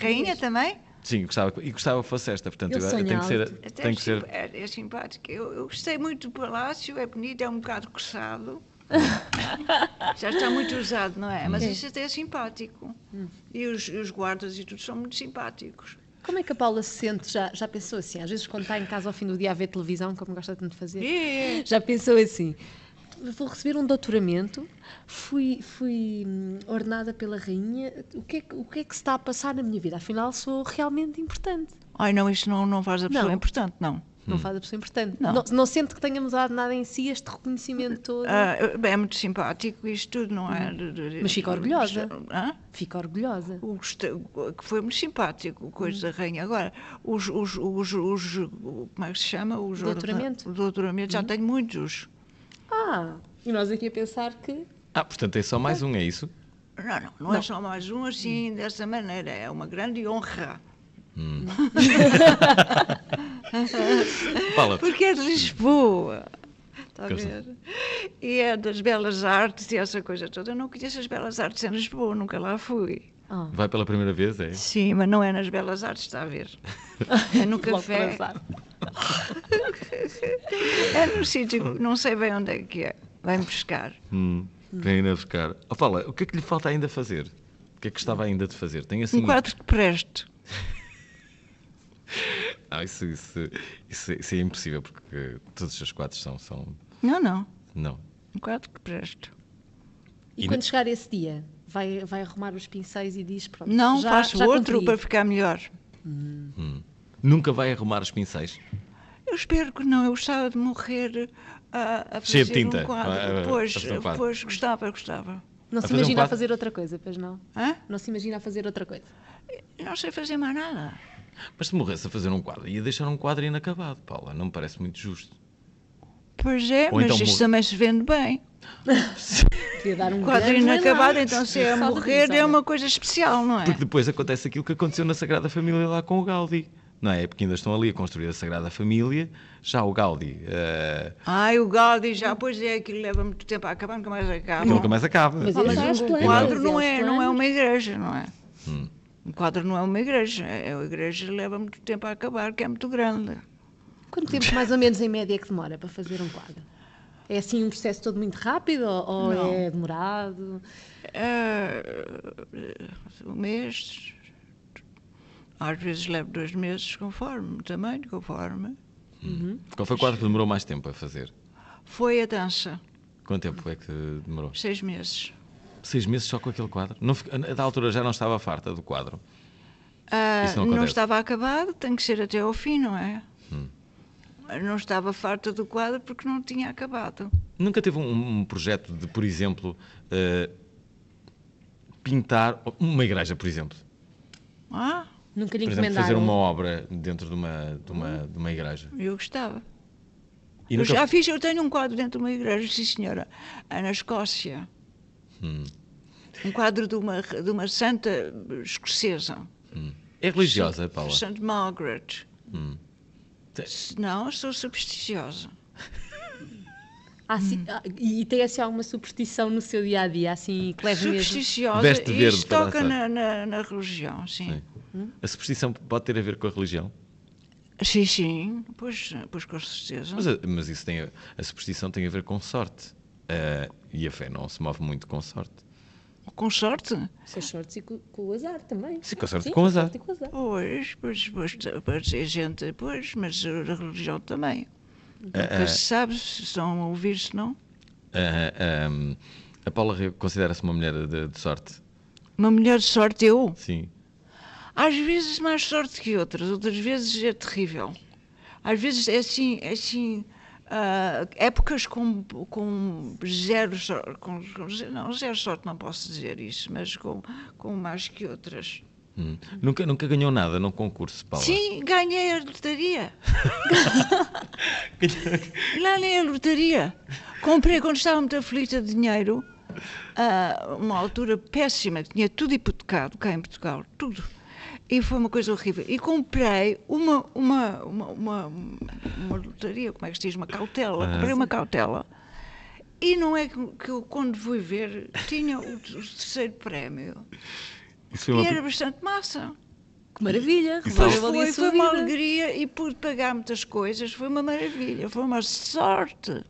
Rainha também? Sim, gostava, e gostava que fosse esta, portanto, eu, eu que ser. tem que ser... É, é simpático. Eu, eu gostei muito do palácio, é bonito, é um bocado coçado. Já está muito usado, não é? Hum. Mas isso até é simpático. Hum. E os, os guardas e tudo são muito simpáticos. Como é que a Paula se sente? Já, já pensou assim? Às vezes, quando está em casa ao fim do dia a ver televisão, como gosta tanto de fazer, é, é. já pensou assim? Vou receber um doutoramento, fui, fui hum, ordenada pela rainha. O que, é, o que é que se está a passar na minha vida? Afinal, sou realmente importante. Ai, não, isto não, não faz a pessoa não. importante, não. Não hum. faz a pessoa importante. Não. não. Não, sente que tenha mudado nada em si este reconhecimento ah, todo? Ah, é muito simpático isto tudo, não é? Hum. Mas fica orgulhosa. Hã? Fica orgulhosa. O que foi muito simpático, coisa hum. da rainha. Agora, os, os, os, os, Como é que se chama? Os doutoramento. O doutoramento, já hum. tenho muitos. Ah, e nós aqui a pensar que. Ah, portanto é só mais um, é isso? Não, não, não, é não. é só mais um assim, hum. dessa maneira. É uma grande honra. Hum. Porque é de Lisboa. Está a é. ver? E é das belas artes e essa coisa toda. Eu não conheço as belas artes em Lisboa, nunca lá fui. Ah. Vai pela primeira vez, é? Sim, mas não é nas belas artes, está a ver. É no café. é num sítio que não sei bem onde é que é. Vem pescar. Hum, vem ainda pescar. Oh, fala, o que é que lhe falta ainda fazer? O que é que estava ainda de fazer? Tem assim... Um quadro que preste. Não, isso, isso, isso, isso, é impossível, porque todos os quadros são, são. Não, não. Não. Um quadro que presto. E, e quando não... chegar esse dia, vai, vai arrumar os pincéis e diz: Pronto, não, já, faço já outro para ficar melhor. Hum. Hum. Nunca vai arrumar os pincéis? Eu espero que não. Eu gostava de morrer a, a fazer tinta. um quadro. Depois pois, um gostava, gostava. Não a se imagina um a fazer outra coisa, pois não? Hã? Não se imagina a fazer outra coisa. Eu não sei fazer mais nada. Mas se morresse a fazer um quadro, ia deixar um quadro inacabado, Paula. Não me parece muito justo. Pois é, Ou mas então isto também se vende bem. Devia dar um quadro inacabado, então se é morrer é uma coisa especial, não é? Porque depois acontece aquilo que aconteceu na Sagrada Família lá com o Gaudi. Não é? é porque ainda estão ali a construir a Sagrada Família, já o Gaudi. Uh... Ai, o Gaudi já, pois é, aquilo leva muito tempo a acabar, nunca mais acaba. nunca mais acaba. Mas, mas, mas é o quadro não é, é não é uma igreja, não é? Hum. Um quadro não é uma igreja, é uma igreja leva muito tempo a acabar, que é muito grande. Quanto tempo, mais ou menos, em média, é que demora para fazer um quadro? É assim um processo todo muito rápido ou não. é demorado? Ah, um mês, às vezes leva dois meses, conforme, também, conforme. Uhum. Qual foi o quadro que demorou mais tempo a fazer? Foi a dança. Quanto tempo é que demorou? Seis meses. Seis meses só com aquele quadro? Não, da altura já não estava farta do quadro? Uh, não, não, estava acabado, tem que ser até ao fim, não é? Hum. Não estava farta do quadro porque não tinha acabado. Nunca teve um, um projeto de, por exemplo, uh, pintar uma igreja, por exemplo? Ah, nunca lhe encomendaram. fazer uma obra dentro de uma, de uma, hum. de uma igreja? Eu gostava. Nunca... Eu já fiz, eu tenho um quadro dentro de uma igreja, sim senhora, é na Escócia. Hum. Um quadro de uma, de uma santa escocesa. Hum. É religiosa, Paula? St. Margaret. Hum. Não, sou supersticiosa. Ah, sim, e tem assim alguma superstição no seu dia a dia, assim, que leva Supersticiosa Veste verde, isto toca na, na, na, religião, sim. sim. Hum? A superstição pode ter a ver com a religião? Sim, sim, pois, pois com certeza. Mas, mas isso tem a, a superstição tem a ver com sorte. Uh, e a fé não se move muito com sorte. Com sorte? Com sorte e com, com o azar também. Sim, com sorte Sim, com, com azar. Com azar. Pois, pois, pois, pois, a gente, pois, mas a religião também. Eh, Nunca uh, se sabe se são a ouvir, se não. Uh, um, ehm, a Paula considera-se uma mulher de, de, sorte? Uma mulher de sorte, eu? Sim. Às vezes mais sorte que outras, outras vezes é terrível. Às vezes é assim, é assim Uh, épocas com, com zero com, com, não, zero sorte não posso dizer isso, mas com, com mais que outras. Hum. Nunca, nunca ganhou nada num concurso, Paulo Sim, ganhei a lotaria. ganhei a lotaria. Comprei quando estava muito aflita de dinheiro, a uh, uma altura péssima, tinha tudo hipotecado cá em Portugal, tudo. E foi uma coisa horrível. E comprei uma, uma, uma, uma, uma lotaria, como é que se diz? Uma cautela. Ah. Comprei uma cautela. E não é que eu, quando fui ver, tinha o, o terceiro prémio. Isso e uma... era bastante massa. Que maravilha! Que foi, foi, foi uma alegria e pude pagar muitas coisas. Foi uma maravilha, foi uma sorte.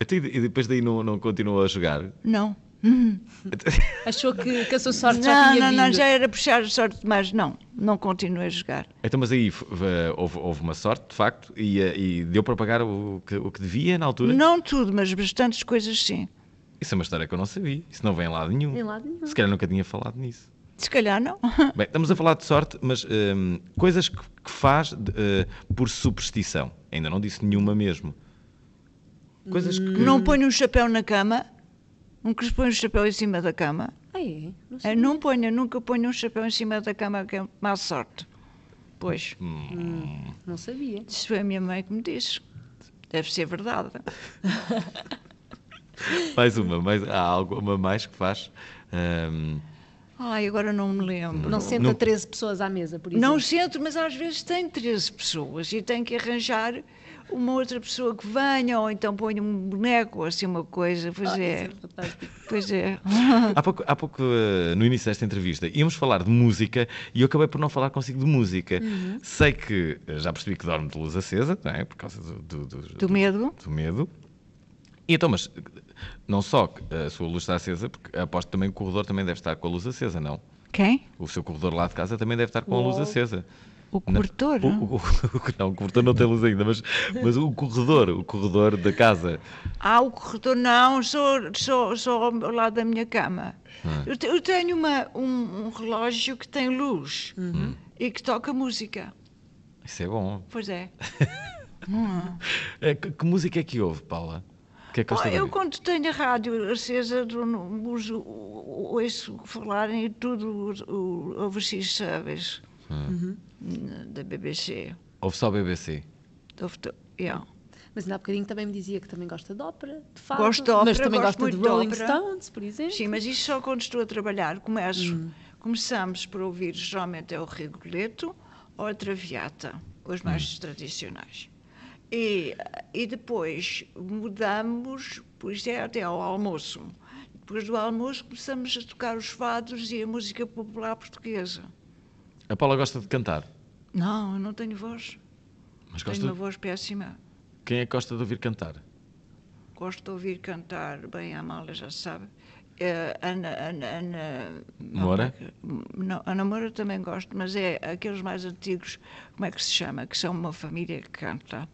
e depois daí não, não continuou a jogar? Não. Hum. Achou que, que a sua sorte não, já tinha Não, não, já era puxar a sorte, demais não, não continuei a jogar. Então, mas aí houve, houve uma sorte, de facto, e, eh, e deu para pagar o que, o que, devia na altura? Não tudo, mas bastantes coisas sim. Isso é uma história que eu não sabia, isso não vem lá de nenhum. Em lado nenhum. Se calhar nunca tinha falado nisso. Se calhar não. Bem, estamos a falar de sorte, mas hum, coisas que, que faz de, uh, por superstição. Ainda não disse nenhuma mesmo. Coisas que... Não ponho um chapéu na cama um que põe o chapéu em cima da cama. Ah, é? Não, não ponha, nunca ponha um chapéu em cima da cama, que é má sorte. Pois. Hum, hum não sabia. Isso foi a minha mãe que me disse. Deve ser verdade. mais uma, mais, há alguma mais que faz? Um... Ai, agora não me lembro. Não senta não, 13 pessoas à mesa, por isso. Não sento, mas às vezes tem 13 pessoas e tem que arranjar uma outra pessoa que venha, ou então ponho um boneco, ou assim uma coisa. Pois ah, é. é pois é. Há pouco, há pouco, eh, no início desta entrevista, íamos falar de música e eu acabei por não falar consigo de música. Uhum. Sei que eh, já percebi que dorme de luz acesa, não é? Por causa do, do, do, do medo. Do, medo. E então, mas não só a sua luz está acesa, porque aposto também que o corredor também deve estar com a luz acesa, não? Quem? O seu corredor lá de casa também deve estar com Uou. a luz acesa. O cobertor Não, o, o, o, não, o não tem luz ainda, mas, mas o corredor, o corredor da casa. Ah, o corredor não, só, só, só ao lado da minha cama. Ah. Eu, te, eu, tenho uma, um, um, relógio que tem luz uhum. e que toca música. Isso é bom. Pois é. hum. que, que música é que ouve, Paula? Que é que oh, eu, quando tenho a rádio acesa, uso, ouço falarem tudo o, o Overseas sabes? Uhum. Da BBC. Houve só BBC? Ouve, yeah. Mas ainda há bocadinho também me dizia que também gosta de ópera, de fato. Gosto de ópera, mas também gosta de Rolling de Stones, por exemplo. Sim, mas isso só quando estou a trabalhar. Começo, hum. Começamos por ouvir geralmente é o Rigoletto ou a Traviata, os mais hum. tradicionais. E, e depois mudamos, por isso é até ao almoço. Depois do almoço começamos a tocar os fados e a música popular portuguesa. A Paula gosta de cantar? Não, eu não tenho voz. Mas gosta... Tenho uma voz péssima. Quem é que gosta de ouvir cantar? Gosto de ouvir cantar, bem, à mala já sabe. É, Ana, Ana, Ana Moura? É não, Ana Moura também gosto, mas é aqueles mais antigos, como é que se chama? Que são uma família que canta.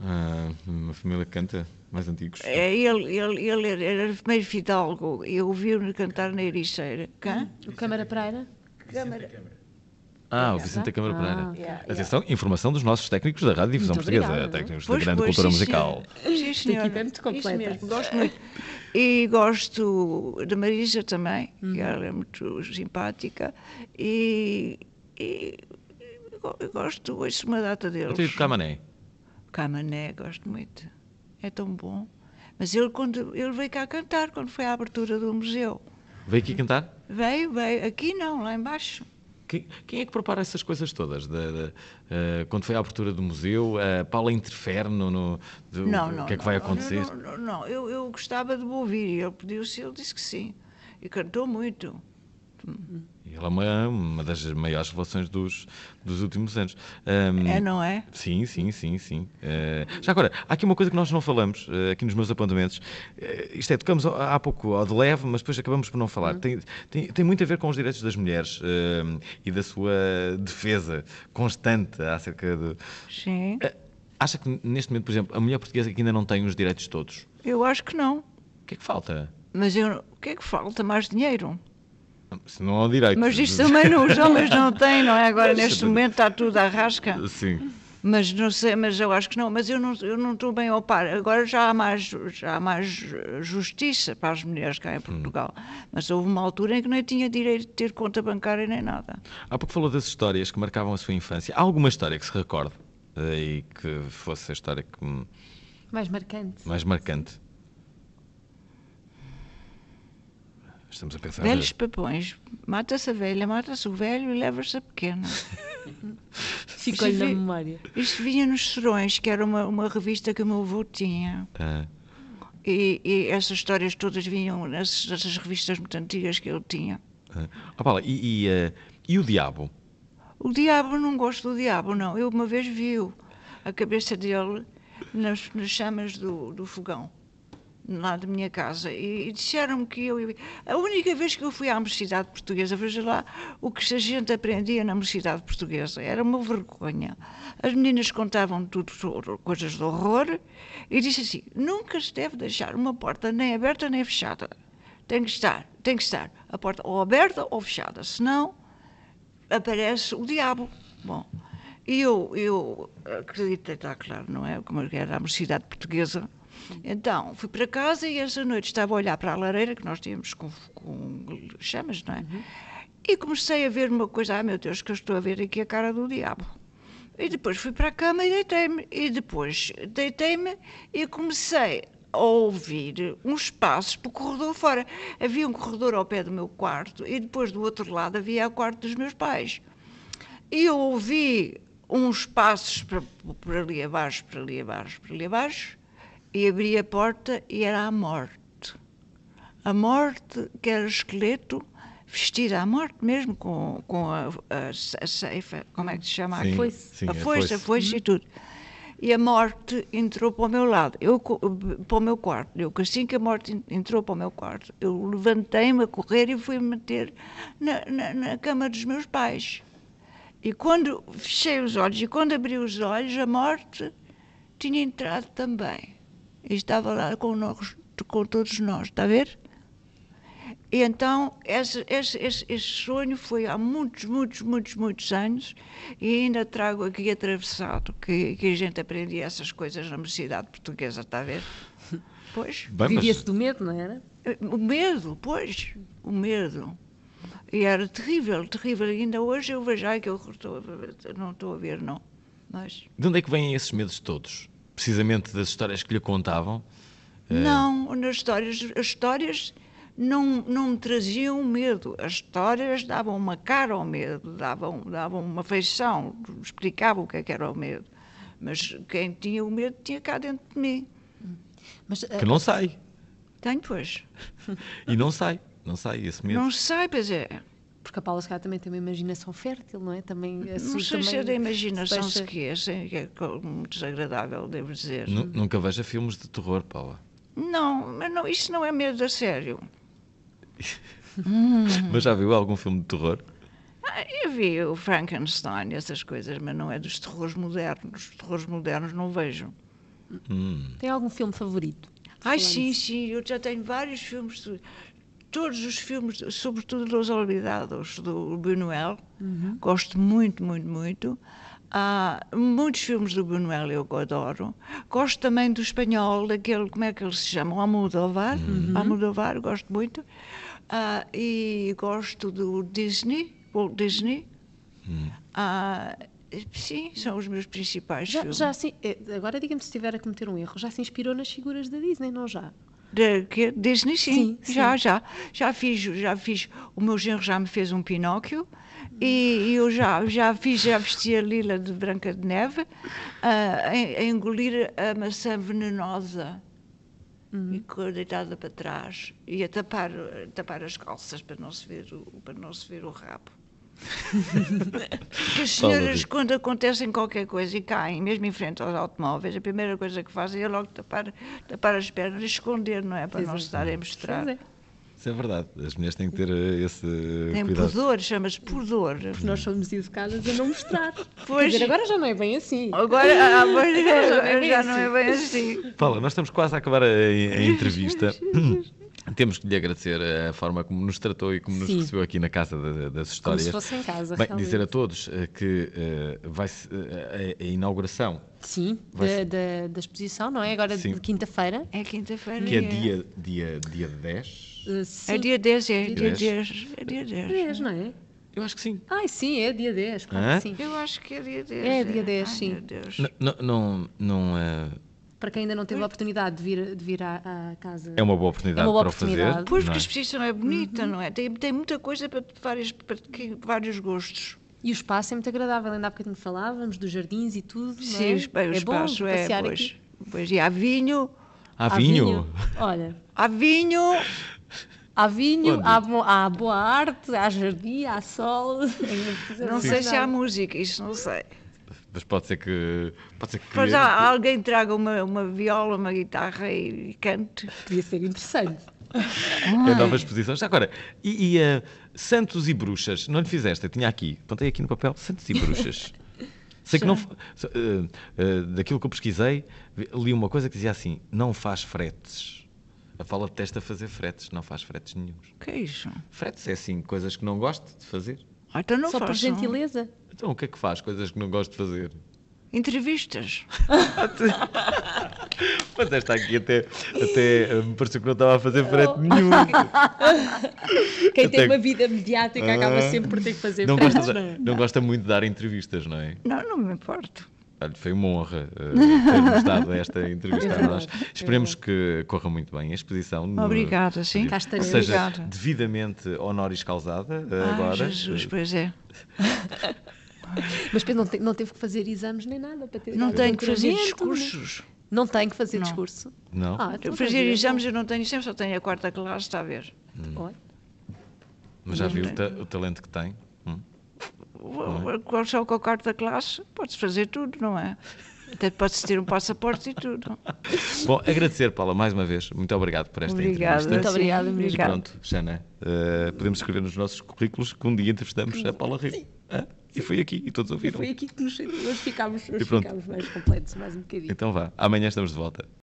Ah, uma família que canta? Mais antigos? É, ele, ele, ele era, o primeiro fidalgo. e ouviu-me cantar na Ericeira. Quem? O Câmara Pereira? Câmara. Câmara. Ah, o Vicente da Câmara ah. Pereira. Yeah, Atenção, yeah. informação dos nossos técnicos da Rádio Difusão Portuguesa, técnicos pois, da grande pois, cultura sim, musical. Sim, senhor. Isto, muito completa. mesmo, gosto muito. E gosto da Marisa também, hum. que uhum. ela é muito simpática. E, e gosto, ouço uma data deles. Eu tenho de Camané. Camané, gosto muito. É tão bom. Mas ele, quando, ele veio cá cantar, quando foi à abertura do museu. Veio aqui cantar? Veio, veio. Aqui não, lá embaixo. Quem, quem é que prepara essas coisas todas? De, de, uh, quando foi a abertura do museu, a uh, eh, Paula interfere no, no de, não, não, o que é que não, vai acontecer? Não, não, não, Eu, eu gostava de ouvir e ele pediu-se, ele disse que sim. E cantou muito. Ele é uma, uma das maiores revelações dos, dos últimos anos. Um, é, não é? Sim, sim, sim, sim. Uh, já agora, há aqui uma coisa que nós não falamos uh, aqui nos meus apontamentos. Uh, isto é, tocamos há pouco ao de leve, mas depois acabamos por não falar. Uhum. Tem, tem, tem, muito a ver com os direitos das mulheres ehm, e da sua defesa constante acerca de. Sim. acha que neste momento, por exemplo, a mulher portuguesa que ainda não tem os direitos todos? Eu acho que não. O que é que falta? Mas eu, o que é que falta? Mais dinheiro se não direito. Mas isto também não, os homens não têm, não é? Agora, neste momento, está tudo à rasca. Sim. Mas não sei, mas eu acho que não, mas eu não, eu não estou bem ao par. Agora já há, mais, já há mais justiça para as mulheres cá em Portugal. Hum. Mas houve uma altura em que não tinha direito de ter conta bancária nem nada. Há pouco falou das histórias que marcavam a sua infância. Há alguma história que se recorde eh, e que fosse a história que. Hum, mais marcante. Mais marcante. Estamos a pensar. Velhos papões. Mata-se a velha, mata-se o velho e leva-se a pequena. Ficou-lhe na memória. Isto vinha nos Serões, que era uma, uma revista que o meu avô tinha. Ah. E, e, essas histórias todas vinham nessas, nessas, revistas muito antigas que eu tinha. Ah, ah Paula, e, e, uh, e, o diabo? O diabo, não gosto do diabo, não. Eu uma vez vi a cabeça dele nas, nas chamas do, do fogão lá da minha casa e, e disseram-me que eu a única vez que eu fui à Universidade Portuguesa veja lá o que a gente aprendia na Universidade Portuguesa era uma vergonha as meninas contavam tudo coisas de horror e disse assim nunca se deve deixar uma porta nem aberta nem fechada tem que estar tem que estar a porta ou aberta ou fechada senão aparece o diabo bom e eu, eu acreditei, está claro, não é? Como é era a Universidade Portuguesa, então, fui para casa e essa noite estava a olhar para a lareira, que nós tínhamos com, com chamas, não é? Uhum. E comecei a ver uma coisa, ah, meu Deus, que eu estou a ver aqui a cara do diabo. E depois fui para a cama e deitei-me. E depois deitei-me e comecei a ouvir uns passos o corredor fora. Havia um corredor ao pé do meu quarto e depois do outro lado havia o quarto dos meus pais. E eu ouvi uns passos por para ali abaixo, para ali abaixo, para ali abaixo e abri a porta e era a morte. A morte, que era o esqueleto, vestida à morte mesmo, com, com a, a, a ceifa, como é que se chama? Sim, a foice. Sim, a foice, a foice hum. e tudo. E a morte entrou para o meu lado, eu, para o meu quarto. Eu, assim que a morte entrou para o meu quarto, eu levantei-me a correr e fui me meter na, na, na cama dos meus pais. E quando fechei os olhos e quando abri os olhos, a morte tinha entrado também estava lá com, nós, com todos nós, está a ver? E então, esse, esse, esse, esse, sonho foi há muitos, muitos, muitos, muitos anos e ainda trago aqui atravessado que, que a gente aprendia essas coisas na Universidade Portuguesa, está a ver? Pois. Vivia-se do medo, não era? Eh, o medo, pois, o medo. E era terrível, terrível. E ainda hoje eu vejo, ai que eu estou, não estou a ver, não. Mas... De onde é que vêm esses medos todos? precisamente das histórias que lhe contavam? Eh, não, nas histórias, as histórias não, não me traziam medo. As histórias davam uma cara ao medo, davam, davam uma feição, explicavam o que, é que era o medo. Mas quem tinha o medo tinha cá dentro de mim. Mas, eh, que não sai. Tenho, pois. e não sai, não sai esse medo. Não sai, pois é porque a Paula se calhar também tem uma imaginação fértil, não é? Também a é sua, não sei também... se é da imaginação se que é, é desagradável, devo dizer. N nunca veja filmes de terror, Paula. Não, mas não, isso não é medo a sério. Mas já viu algum filme de terror? Ah, eu vi o Frankenstein, essas coisas, mas não é dos terrores modernos. Os terrores modernos não vejo. Hum. Tem algum filme favorito? Ai, sim, sim, eu já tenho vários filmes todos os filmes, sobretudo Los Olvidados, do Buñuel, uhum. gosto muito, muito, muito. Há muitos filmes do Buñuel eu adoro. Gosto também do espanhol, daquele, como é que ele se chama? Almodóvar. Uhum. Almodóvar, gosto muito. Uh, e gosto do Disney, Walt Disney. Uhum. Uh, Sim, são os meus principais já, filmes. Já se, eh, agora diga-me se estiver a cometer um erro. Já se inspirou nas figuras da Disney, não já? de, Disney, sim. Sim, sim. Já, já. Já fiz, já fiz. O meu genro já me fez um Pinóquio. E, e eu já, já fiz, já vesti a Lila de Branca de Neve uh, ah, a, a, engolir a maçã venenosa uhum. e deitada para trás e a tapar, a tapar as calças para não se ver o, para não se ver o rabo que as senhoras, quando acontecem qualquer coisa e caem, mesmo em frente aos automóveis, a primeira coisa que fazem é logo tapar, tapar as pernas e esconder, não é? Para Exatamente. não estar a mostrar. É. Isso é verdade. As mulheres têm que ter eh, esse Tem cuidado. pudor, chama-se pudor. Porque nós somos educadas a não mostrar. Pois. Dizer, agora já não é bem assim. Agora, ah, ah agora já, não é bem é assim. assim. Paula, nós estamos quase a acabar a, a entrevista. Temos que lhe agradecer a forma como nos tratou e como Sim. nos recebeu aqui na Casa das Histórias. Como se fosse em casa, Bem, realmente. dizer a todos eh, que eh, vai eh, a, a inauguração Sim, da, da, da, exposição, não é? Agora Sim. de quinta-feira. É quinta-feira. Que é, é, dia, dia, dia 10. sim. É dia 10, é dia 10. É dia 10. 10, é. não é? Eu acho que sim. Ah, sim, é dia 10, claro ah? sim. Eu acho que é dia 10. É dia 10, é. sim. Ai, não, não, não, não, para quem ainda não teve a oportunidade de vir, de vir à, à casa. É uma boa oportunidade é uma boa para oportunidade. fazer. É? Pois, porque é? a exposição é bonita, uhum. não é? Tem, tem muita coisa para, várias, para vários gostos. E o espaço é muito agradável, ainda há bocadinho falávamos dos jardins e tudo. Sim, é? bem, o é espaço bom é. Pois, aqui. pois, e há vinho. Há vinho? Olha. Há vinho. Há vinho, há, bo há, boa arte, há jardim, há sol. É não sei se há música, isso não sei. Mas pode ser que. Pode ser que Mas há, alguém traga uma, uma viola, uma guitarra e, e cante. Podia ser interessante. novas exposições. Agora, e, e uh, Santos e Bruxas? Não lhe fizeste? Eu tinha aqui, apontei então aqui no papel: Santos e Bruxas. Sei que não. Uh, uh, daquilo que eu pesquisei, li uma coisa que dizia assim: não faz fretes. A fala detesta fazer fretes, não faz fretes nenhum. Que é isso? Fretes é assim, coisas que não gosto de fazer. Ah, então não Só faço. por gentileza? Então o que é que faz? Coisas que não gosto de fazer. Entrevistas. Mas esta aqui até, até eh, me pareceu que não estava a fazer frete oh. nenhum. Quem até tem uma vida mediática acaba ah. sempre por ter que fazer não frente. Gosta, é? não gosta muito de dar entrevistas, não é? Não, não me importo foi uma honra uh, eh, termos dado esta entrevista a nós. Esperemos que corra muito bem a exposição. Obrigada, sim. Cá estarei. Seja Obrigada. devidamente honoris causada uh, Ai, agora. Jesus, pois é. Mas Pedro não, te, não, teve que fazer exames nem nada para ter. Não tem que fazer discursos. Não, não que fazer não. discurso. Não. Ah, então fazer então. exames eu não tenho, sempre só tenho a quarta classe, está a ver. Hum. Mas já viu o, ta o talento que tem? Qual é o cocardo da classe? Podes fazer tudo, não é? Até podes ter um passaporte e tudo. Bom, agradecer, Paula, mais uma vez. Muito obrigado por esta obrigada, entrevista. Muito obrigada, Muito obrigada. Pronto, Jana, uh, podemos escrever nos nossos currículos que um dia entrevistamos a Paula Rio. Sim. Ah, e foi aqui, e todos ouviram. E foi aqui que nos, nós ficámos, nós ficámos mais completos, mais um bocadinho. Então vá, amanhã estamos de volta.